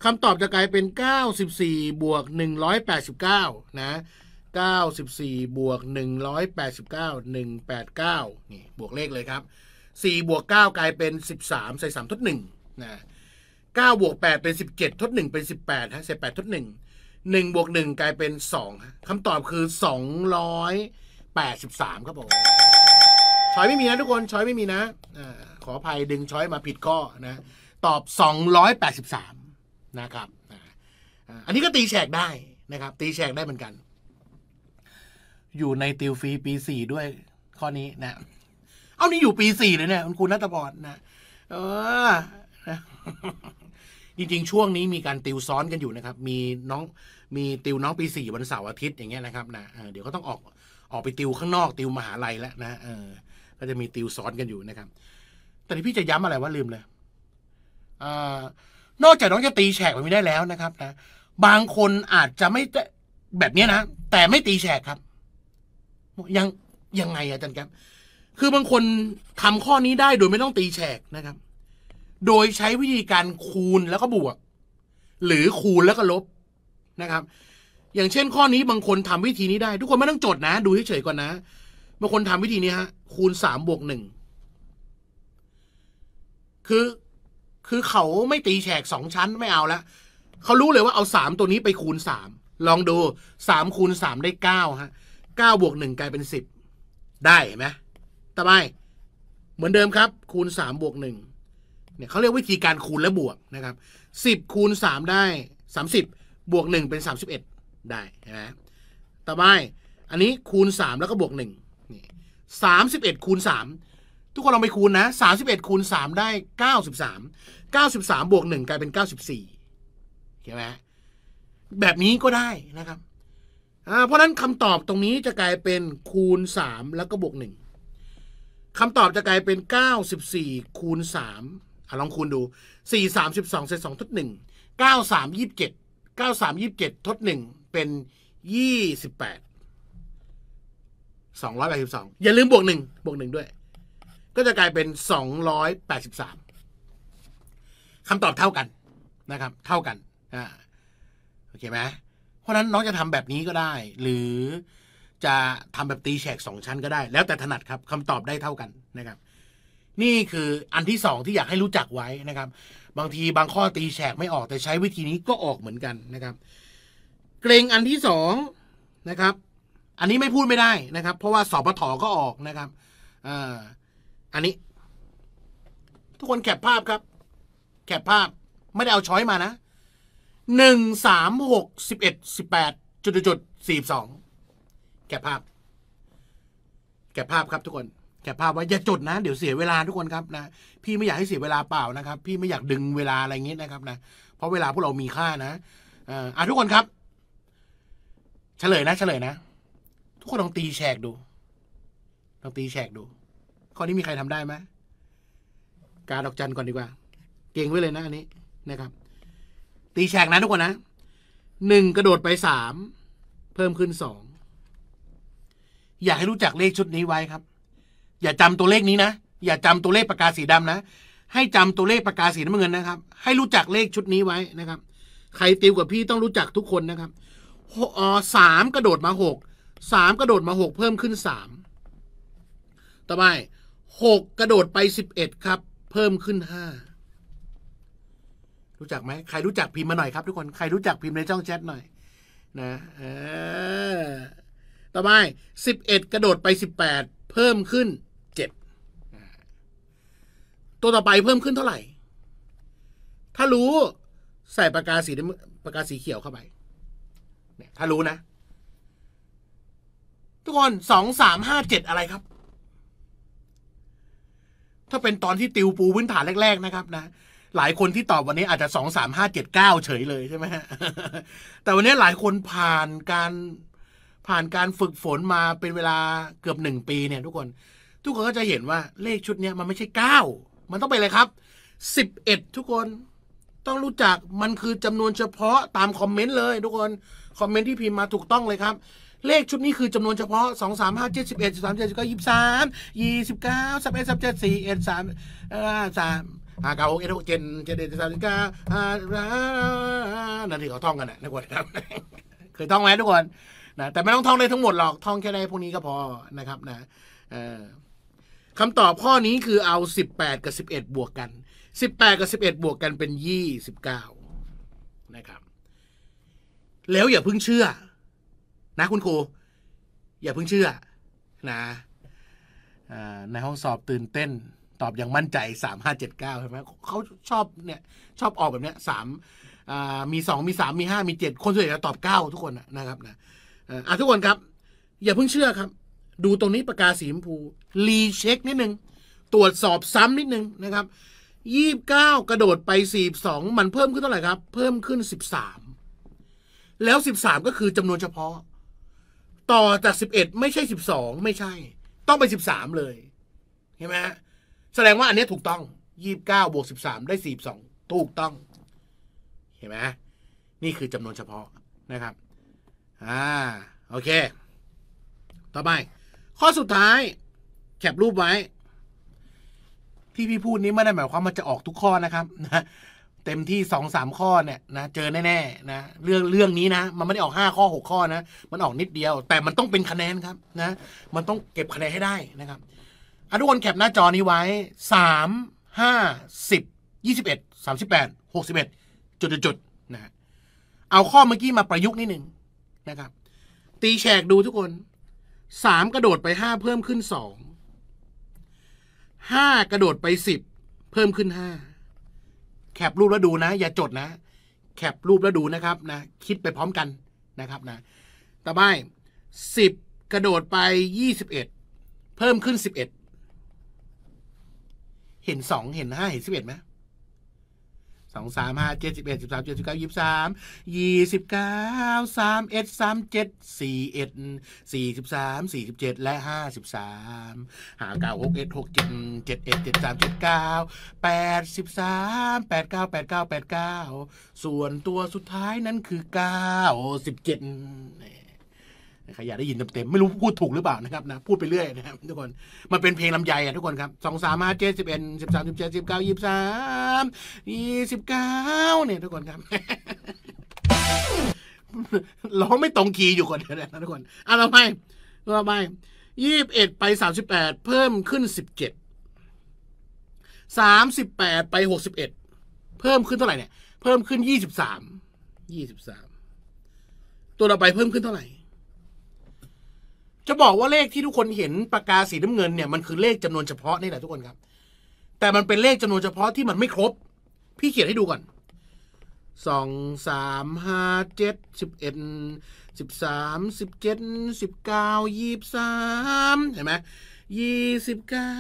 คำตอบจะกลายเป็นเก้าสิบสี่บวกหนึ่งร้อยแปดสิบเก้านะ94บวก 189 189นี่บวกเลขเลยครับ4 บวก 9กลายเป็น 13ใส่3ทด1นะ9บวก8เป็น 17 ทด 1 เป็น 18ฮะใส่8ทด 1 1บวก1กลายเป็น 2คำตอบคือ 283 ครับผมช้อยไม่มีนะทุกคนช้อยไม่มีนะขออภัยดึงช้อยมาผิดก้อนะ ตอบ 283 นะครับอันนี้ก็ตีแฉกได้นะครับ ตีแฉกได้เหมือนกันอยู่ในติวฟรีปีสี่ด้วย ข้อนี้นะ เอานี่ อยู่ปีสี่เลยเนี่ยคุณครูนัตอดนะเออนะจริง ๆ ช่วงนี้มีการติวซ้อนกันอยู่นะครับ มีน้อง มีติว น้องปีสี่วันเสาร์อาทิตย์อย่างเงี้ยนะครับนะเดี๋ยวก็ต้องออกออกไปติวข้างนอกติวมหาลัยแล้วนะเออ ก็จะมีติวซ้อนกันอยู่นะครับ แต่ที่พี่จะย้ำอะไรว่าลืมเลยอนอกจากน้องจะตีแฉกแบบนี้ได้แล้วนะครับนะบางคนอาจจะไม่แบบนี้นะแต่ไม่ตีแฉกครับยังยังไงอาจารย์ครับ คือบางคนทำข้อนี้ได้โดยไม่ต้องตีแฉกนะครับ โดยใช้วิธีการคูณแล้วก็บวก หรือคูณแล้วก็ลบนะครับ อย่างเช่นข้อนี้ บางคนทำวิธีนี้ได้ทุกคนไม่ต้องจดนะ ดูเฉยๆก่อนนะบางคนทำวิธีนี้ฮะคูณสามบวกหนึ่งคือคือเขาไม่ตีแฉกสองชั้นไม่เอาละเขารู้เลยว่าเอาสามตัวนี้ไปคูณสามลองดูสามคูณสามได้เก้าฮะเก้าบวกหนึ่งกลายเป็นสิบได้ไหมต่อไปเหมือนเดิมครับ คูณสามบวกหนึ่งเนี่ยเขาเรียกวิธีการคูณและบวกนะครับสิบคูณสามได้สามสิบบวกหนึ่งเป็นสามสิบเอ็ดได้ใช่ไหมต่อไปอันนี้คูณสามแล้วก็บวกหนึ่งนี่สามสิบเอ็ดคูณสามทุกคนลองไปคูณนะสามสิบเอ็ดคูณสามได้เก้าสิบสามเก้าสิบสามบวกหนึ่งกลายเป็นเก้าสิบสี่ใช่ไหมแบบนี้ก็ได้นะครับเพราะฉะนั้นคำตอบตรงนี้จะกลายเป็นคูณ 3 แล้วก็บวก 1คำตอบจะกลายเป็น 94คูณ3อ่ะลองคูณดู 4 32เศษ2ทด1 9 3 27 9 3 27 ทด1เป็น 28 282อย่าลืมบวก 1 บวก 1 ด้วย ก็จะกลายเป็น 283คำตอบเท่ากันนะครับ เท่ากันอ่าโอเคไหมเพราะนั้นน้องจะทำแบบนี้ก็ได้ หรือจะทำแบบตีแฉกสองชั้นก็ได้ แล้วแต่ถนัดครับคำตอบได้เท่ากันนะครับ นี่คืออันที่สองที่อยากให้รู้จักไว้นะครับ บางทีบางข้อตีแฉกไม่ออกแต่ใช้วิธีนี้ก็ออกเหมือนกันนะครับ เกรงอันที่สองนะครับ อันนี้ไม่พูดไม่ได้นะครับ เพราะว่าสอบปอก็ออกนะครับออันนี้ ทุกคนแคปภาพครับแคปภาพไม่ได้เอาช้อยมานะหนึ่งสามหกสิบเอ็ดสิบแปดจุดจุดสี่สองแกะภาพ แกะภาพครับทุกคนแกะภาพว่าอย่าจดนะเดี๋ยวเสียเวลาทุกคนครับนะพี่ไม่อยากให้เสียเวลาเปล่านะครับ พี่ไม่อยากดึงเวลาอะไรเงี้ยนะครับนะเพราะเวลาพวกเรามีค่านะอ่าทุกคนครับ เฉลยนะ เฉลยนะ ทุกคนลองตีแฉกดูลองตีแฉกดู ข้อนี้มีใครทำได้ไหมการดอกจันก่อนดีกว่า เก่งไว้เลยนะอันนี้นะครับตีแฉกนะทุกคนนะหนึ่งกระโดดไปสามเพิ่มขึ้นสองอยากให้รู้จักเลขชุดนี้ไว้ครับ อย่าจำตัวเลขนี้นะ อย่าจำตัวเลขปากกาสีดำนะ ให้จำตัวเลขปากกาสีน้ำเงินนะครับ ให้รู้จักเลขชุดนี้ไว้นะครับ ใครติวกับพี่ต้องรู้จักทุกคนนะครับสามกระโดดมาหกสามกระโดดมาหกเพิ่มขึ้นสามต่อไปหกกระโดดไปสิบเอ็ดครับเพิ่มขึ้นห้ารู้จักไหมใครรู้จักพิมพ์มาหน่อยครับทุกคน ใครรู้จักพิมพ์ในช่องแชทหน่อย นะต่อไปสิบเอ็ดกระโดดไปสิบแปดเพิ่มขึ้นเจ็ดตัวต่อไปเพิ่มขึ้นเท่าไหร่ ถ้ารู้ใส่ปากกาสีปากกาสีเขียวเข้าไปเนี่ย ถ้ารู้นะ ทุกคนสองสามห้าเจ็ดอะไรครับ ถ้าเป็นตอนที่ติวปูพื้นฐานแรก ๆนะครับ นะหลายคนที่ตอบวันนี้อาจจะสองสามห้าเจ็ดเก้าเฉยเลยใช่ไหมฮะแต่วันนี้หลายคนผ่านการผ่านการฝึกฝนมาเป็นเวลาเกือบหนึ่งปีเนี่ยทุกคน ทุกคนก็จะเห็นว่าเลขชุดเนี้ยมันไม่ใช่เก้ามันต้องเป็นอะไรครับสิบเอ็ดทุกคนต้องรู้จักมันคือจำนวนเฉพาะตามคอมเมนต์เลย ทุกคนคอมเมนต์ที่พิมพ์มาถูกต้องเลยครับ เลขชุดนี้คือจำนวนเฉพาะ2 3 5 7 11 13 7 9 23 29 31อ7 4 1 3 3ฮากาโอเอทุกเจนเจเดสันกาฮารานั่นที่เขาท่องกันนะทุกคนครับเคยท่องไหมทุกคนนะแต่ไม่ต้องท่องได้ทั้งหมดหรอก ท่องแค่ในพวกนี้ก็พอนะครับ นะคำตอบข้อนี้คือ เอา18กับ11บวกกัน18กับ11บวกกัน เป็น29นะครับแล้วอย่าเพิ่งเชื่อ นะ คุณครูอย่าเพิ่งเชื่อ นะในห้องสอบตื่นเต้นตอบอย่างมั่นใจสามห้าเจ็ดเก้าใช่ไหมเขาชอบเนี่ยชอบออกแบบเนี้ยสามมีสองมีสามมีห้ามีเจ็ดคนส่วนใหญ่จะตอบเก้าทุกคนนะครับนะอ่าทุกคนครับ อย่าเพิ่งเชื่อครับ ดูตรงนี้ปากกาสีชมพูรีเช็คนิดนึงตรวจสอบซ้ำนิดนึงนะครับยี่บเก้ากระโดดไปสี่สองมันเพิ่มขึ้นเท่าไหร่ครับ เพิ่มขึ้นสิบสามแล้วสิบสามก็คือจำนวนเฉพาะ ต่อจากสิบเอ็ดไม่ใช่สิบสองไม่ใช่ ต้องไปสิบสามเลยเห็นไหมฮะแสดงว่าอันนี้ถูกต้อง ยี่บเก้าบวกสิบสามได้สี่สอง ถูกต้อง เห็นไหม นี่คือจำนวนเฉพาะนะครับ อ่า โอเค ต่อไป ข้อสุดท้าย แคปรูปไว้ ที่พี่พูดนี้ไม่ได้หมายความมันจะออกทุกข้อนะครับนะเต็มที่สองสามข้อเนี่ยนะ เจอแน่ๆนะ เรื่องเรื่องนี้นะ มันไม่ได้ออกห้าข้อหกข้อนะ มันออกนิดเดียว แต่มันต้องเป็นคะแนนครับ นะ มันต้องเก็บคะแนนให้ได้นะครับทุกคนแคปหน้าจอนี้ไว้สามห้าสิบยี่สิบเอ็ดสามสิบแปดหกสิบเอ็ดจุดจุดนะ เอาข้อเมื่อกี้มาประยุกต์นิดหนึ่งนะครับ ตีแฉกดูทุกคนสามกระโดดไปห้าเพิ่มขึ้นสองห้ากระโดดไปสิบเพิ่มขึ้นห้าแคปรูปแล้วดูนะอย่าจดนะ แคปรูปแล้วดูนะครับนะคิดไปพร้อมกันนะครับนะต่อไปสิบกระโดดไปยี่สิบเอ็ดเพิ่มขึ้นสิบเอ็ดเห็นสองเห็นห้าเห็นสิบเอ็ดไหมสองสามห้าเจ็ดสิบเอ็ดสิบสามเจ็ดสิบเก้ายี่สิบสาม ยี่สิบเก้าสามเอ็ดสามเจ็ดสี่เอ็ดสี่สิบสามสี่สิบเจ็ดและห้าสิบสาม หาเก้าหกเอ็ดหกเจ็ดเจ็ดเอ็ดเจ็ดสามเจ็ดเก้า แปดสิบสามแปดเก้าแปดเก้าแปดเก้า ส่วนตัวสุดท้ายนั้นคือเก้าสิบเจ็ดนะครับอยากได้ยินเต็มๆ ไม่รู้พูดถูกหรือเปล่านะครับนะ พูดไปเรื่อยนะครับทุกคน มันเป็นเพลงลำไยอ่ะทุกคนครับ สองสามห้าเจ็ดสิบเอ็ดสิบสามสิบเจ็ดสิบเก้ายี่สิบสามยี่สิบเก้าเนี่ย ทุกคนครับร้องไม่ตรงคีย์อยู่ก่อนเดี๋ยวนะทุกคนอ่ะเราไปเราไปยี่สิบเอ็ดไปสามสิบแปดเพิ่มขึ้นสิบเจ็ดสามสิบแปดไปหกสิบเอ็ดเพิ่มขึ้นเท่าไหร่เนี่ยเพิ่มขึ้นยี่สิบสามยี่สิบสามตัวเราไปเพิ่มขึ้นเท่าไหร่จะบอกว่าเลขที่ทุกคนเห็นปากกาสีน้ำเงินเนี่ยมันคือเลขจำนวนเฉพาะนี่แหละทุกคนครับ แต่มันเป็นเลขจำนวนเฉพาะที่มันไม่ครบ พี่เขียนให้ดูก่อนสองสามห้าเจ็ดสิบเอ็ดสิบสามสิบเจ็ดสิบเก้ายี่สิบสามเห็นไหมยี่สิบเก้า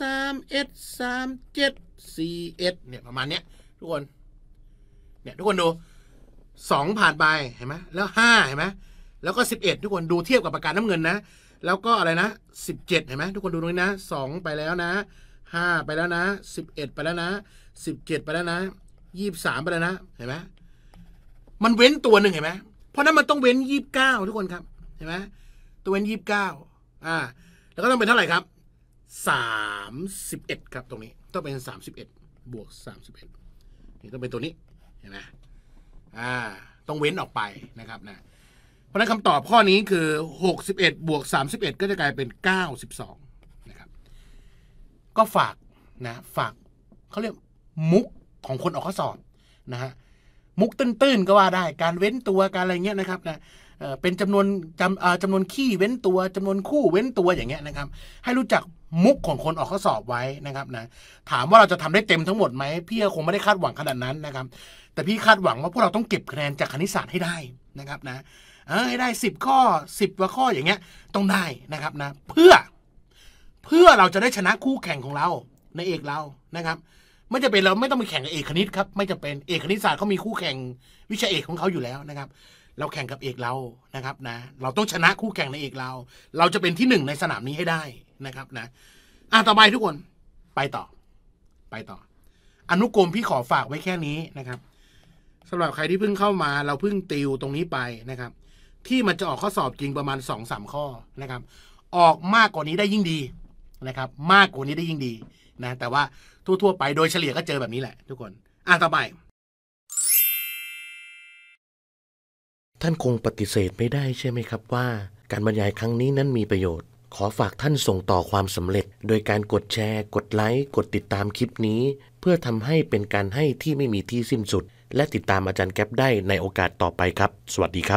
สามเอ็ดสามเจ็ดสี่เอ็ดเนี่ยประมาณเนี้ยทุกคน เนี่ยทุกคนดูสองผ่านไปเห็นไหมแล้วห้าเห็นไหมแล้วก็ 11 ทุกคนดูเทียบกับประกาน้ำเงินนะแล้วก็อะไรนะ 17 เห็นไหมทุกคนดูตรงนี้นะ2ไปแล้วนะ5ไปแล้วนะ11 ไปแล้วนะ 17 ไปแล้วนะ23ไปแล้วนะเห็นไหมมันเว้นตัวหนึ่งเห็นไหมเพราะนั้นมันต้องเว้น29 ทุกคนครับเห็นไหมตัวเว้น 29อ่าแล้วก็ต้องเป็นเท่าไหร่ครับ31ครับตรงนี้ต้องเป็น 31บวก31นี่ต้องเป็นตัวนี้เห็นไหมอ่าต้องเว้นออกไปนะครับนะเพราะนั้นคำตอบข้อนี้คือ 61 บวก 31 ก็จะกลายเป็น 92นะครับก็ฝากนะฝากเขาเรียกมุกของคนออกข้อสอบนะฮะมุกตื้นๆ ก็ว่าได้การเว้นตัวการอะไรเงี้ยนะครับนะเป็นจำนวนจำจำนวนขี้เว้นตัวจำนวนคู่เว้นตัวอย่างเงี้ยนะครับ ให้รู้จักมุกของคนออกข้อสอบไว้นะครับนะถามว่าเราจะทำได้เต็มทั้งหมดไหม พี่คงไม่ได้คาดหวังขนาดนั้นนะครับ แต่พี่คาดหวังว่าพวกเราต้องเก็บคะแนนจากคณิตศาสตร์ให้ได้นะครับนะเออให้ได้10ข้อ10กว่าข้ออย่างเงี้ย ต้องได้นะครับนะ เพื่อ เพื่อเราจะได้ชนะคู่แข่งของเราในเอกเรานะครับ ไม่จะเป็นเราไม่ต้องไปแข่งกับเอกคณิตครับ ไม่จะเป็นเอกคณิตศาสตร์เขามีคู่แข่ง วิชาเอกของเขาอยู่แล้วนะครับ เราแข่งกับเอกเรานะครับนะเราต้องชนะคู่แข่งในเอกเรา เราจะเป็นที่หนึ่งในสนามนี้ให้ได้นะครับนะอ่ะต่อไปทุกคน ไปต่อ ไปต่อ อนุกรมพี่ขอฝากไว้แค่นี้นะครับสำหรับใครที่เพิ่งเข้ามา เราเพิ่งติวตรงนี้ไปนะครับที่มันจะออกข้อสอบจริงประมาณสองสามข้อนะครับ ออกมากกว่านี้ได้ยิ่งดีนะครับ มากกว่านี้ได้ยิ่งดีนะแต่ว่าทั่วๆไปโดยเฉลี่ยก็เจอแบบนี้แหละทุกคนอ่ะต่อไป ท่านคงปฏิเสธไม่ได้ใช่ไหมครับว่า การบรรยายครั้งนี้นั้นมีประโยชน์ ขอฝากท่านส่งต่อความสำเร็จ โดยการกดแชร์ กดไลค์ กดติดตามคลิปนี้ เพื่อทำให้เป็นการให้ที่ไม่มีที่สิ้นสุด และติดตามอาจารย์แก๊ปได้ในโอกาสต่อไปครับ สวัสดีครับ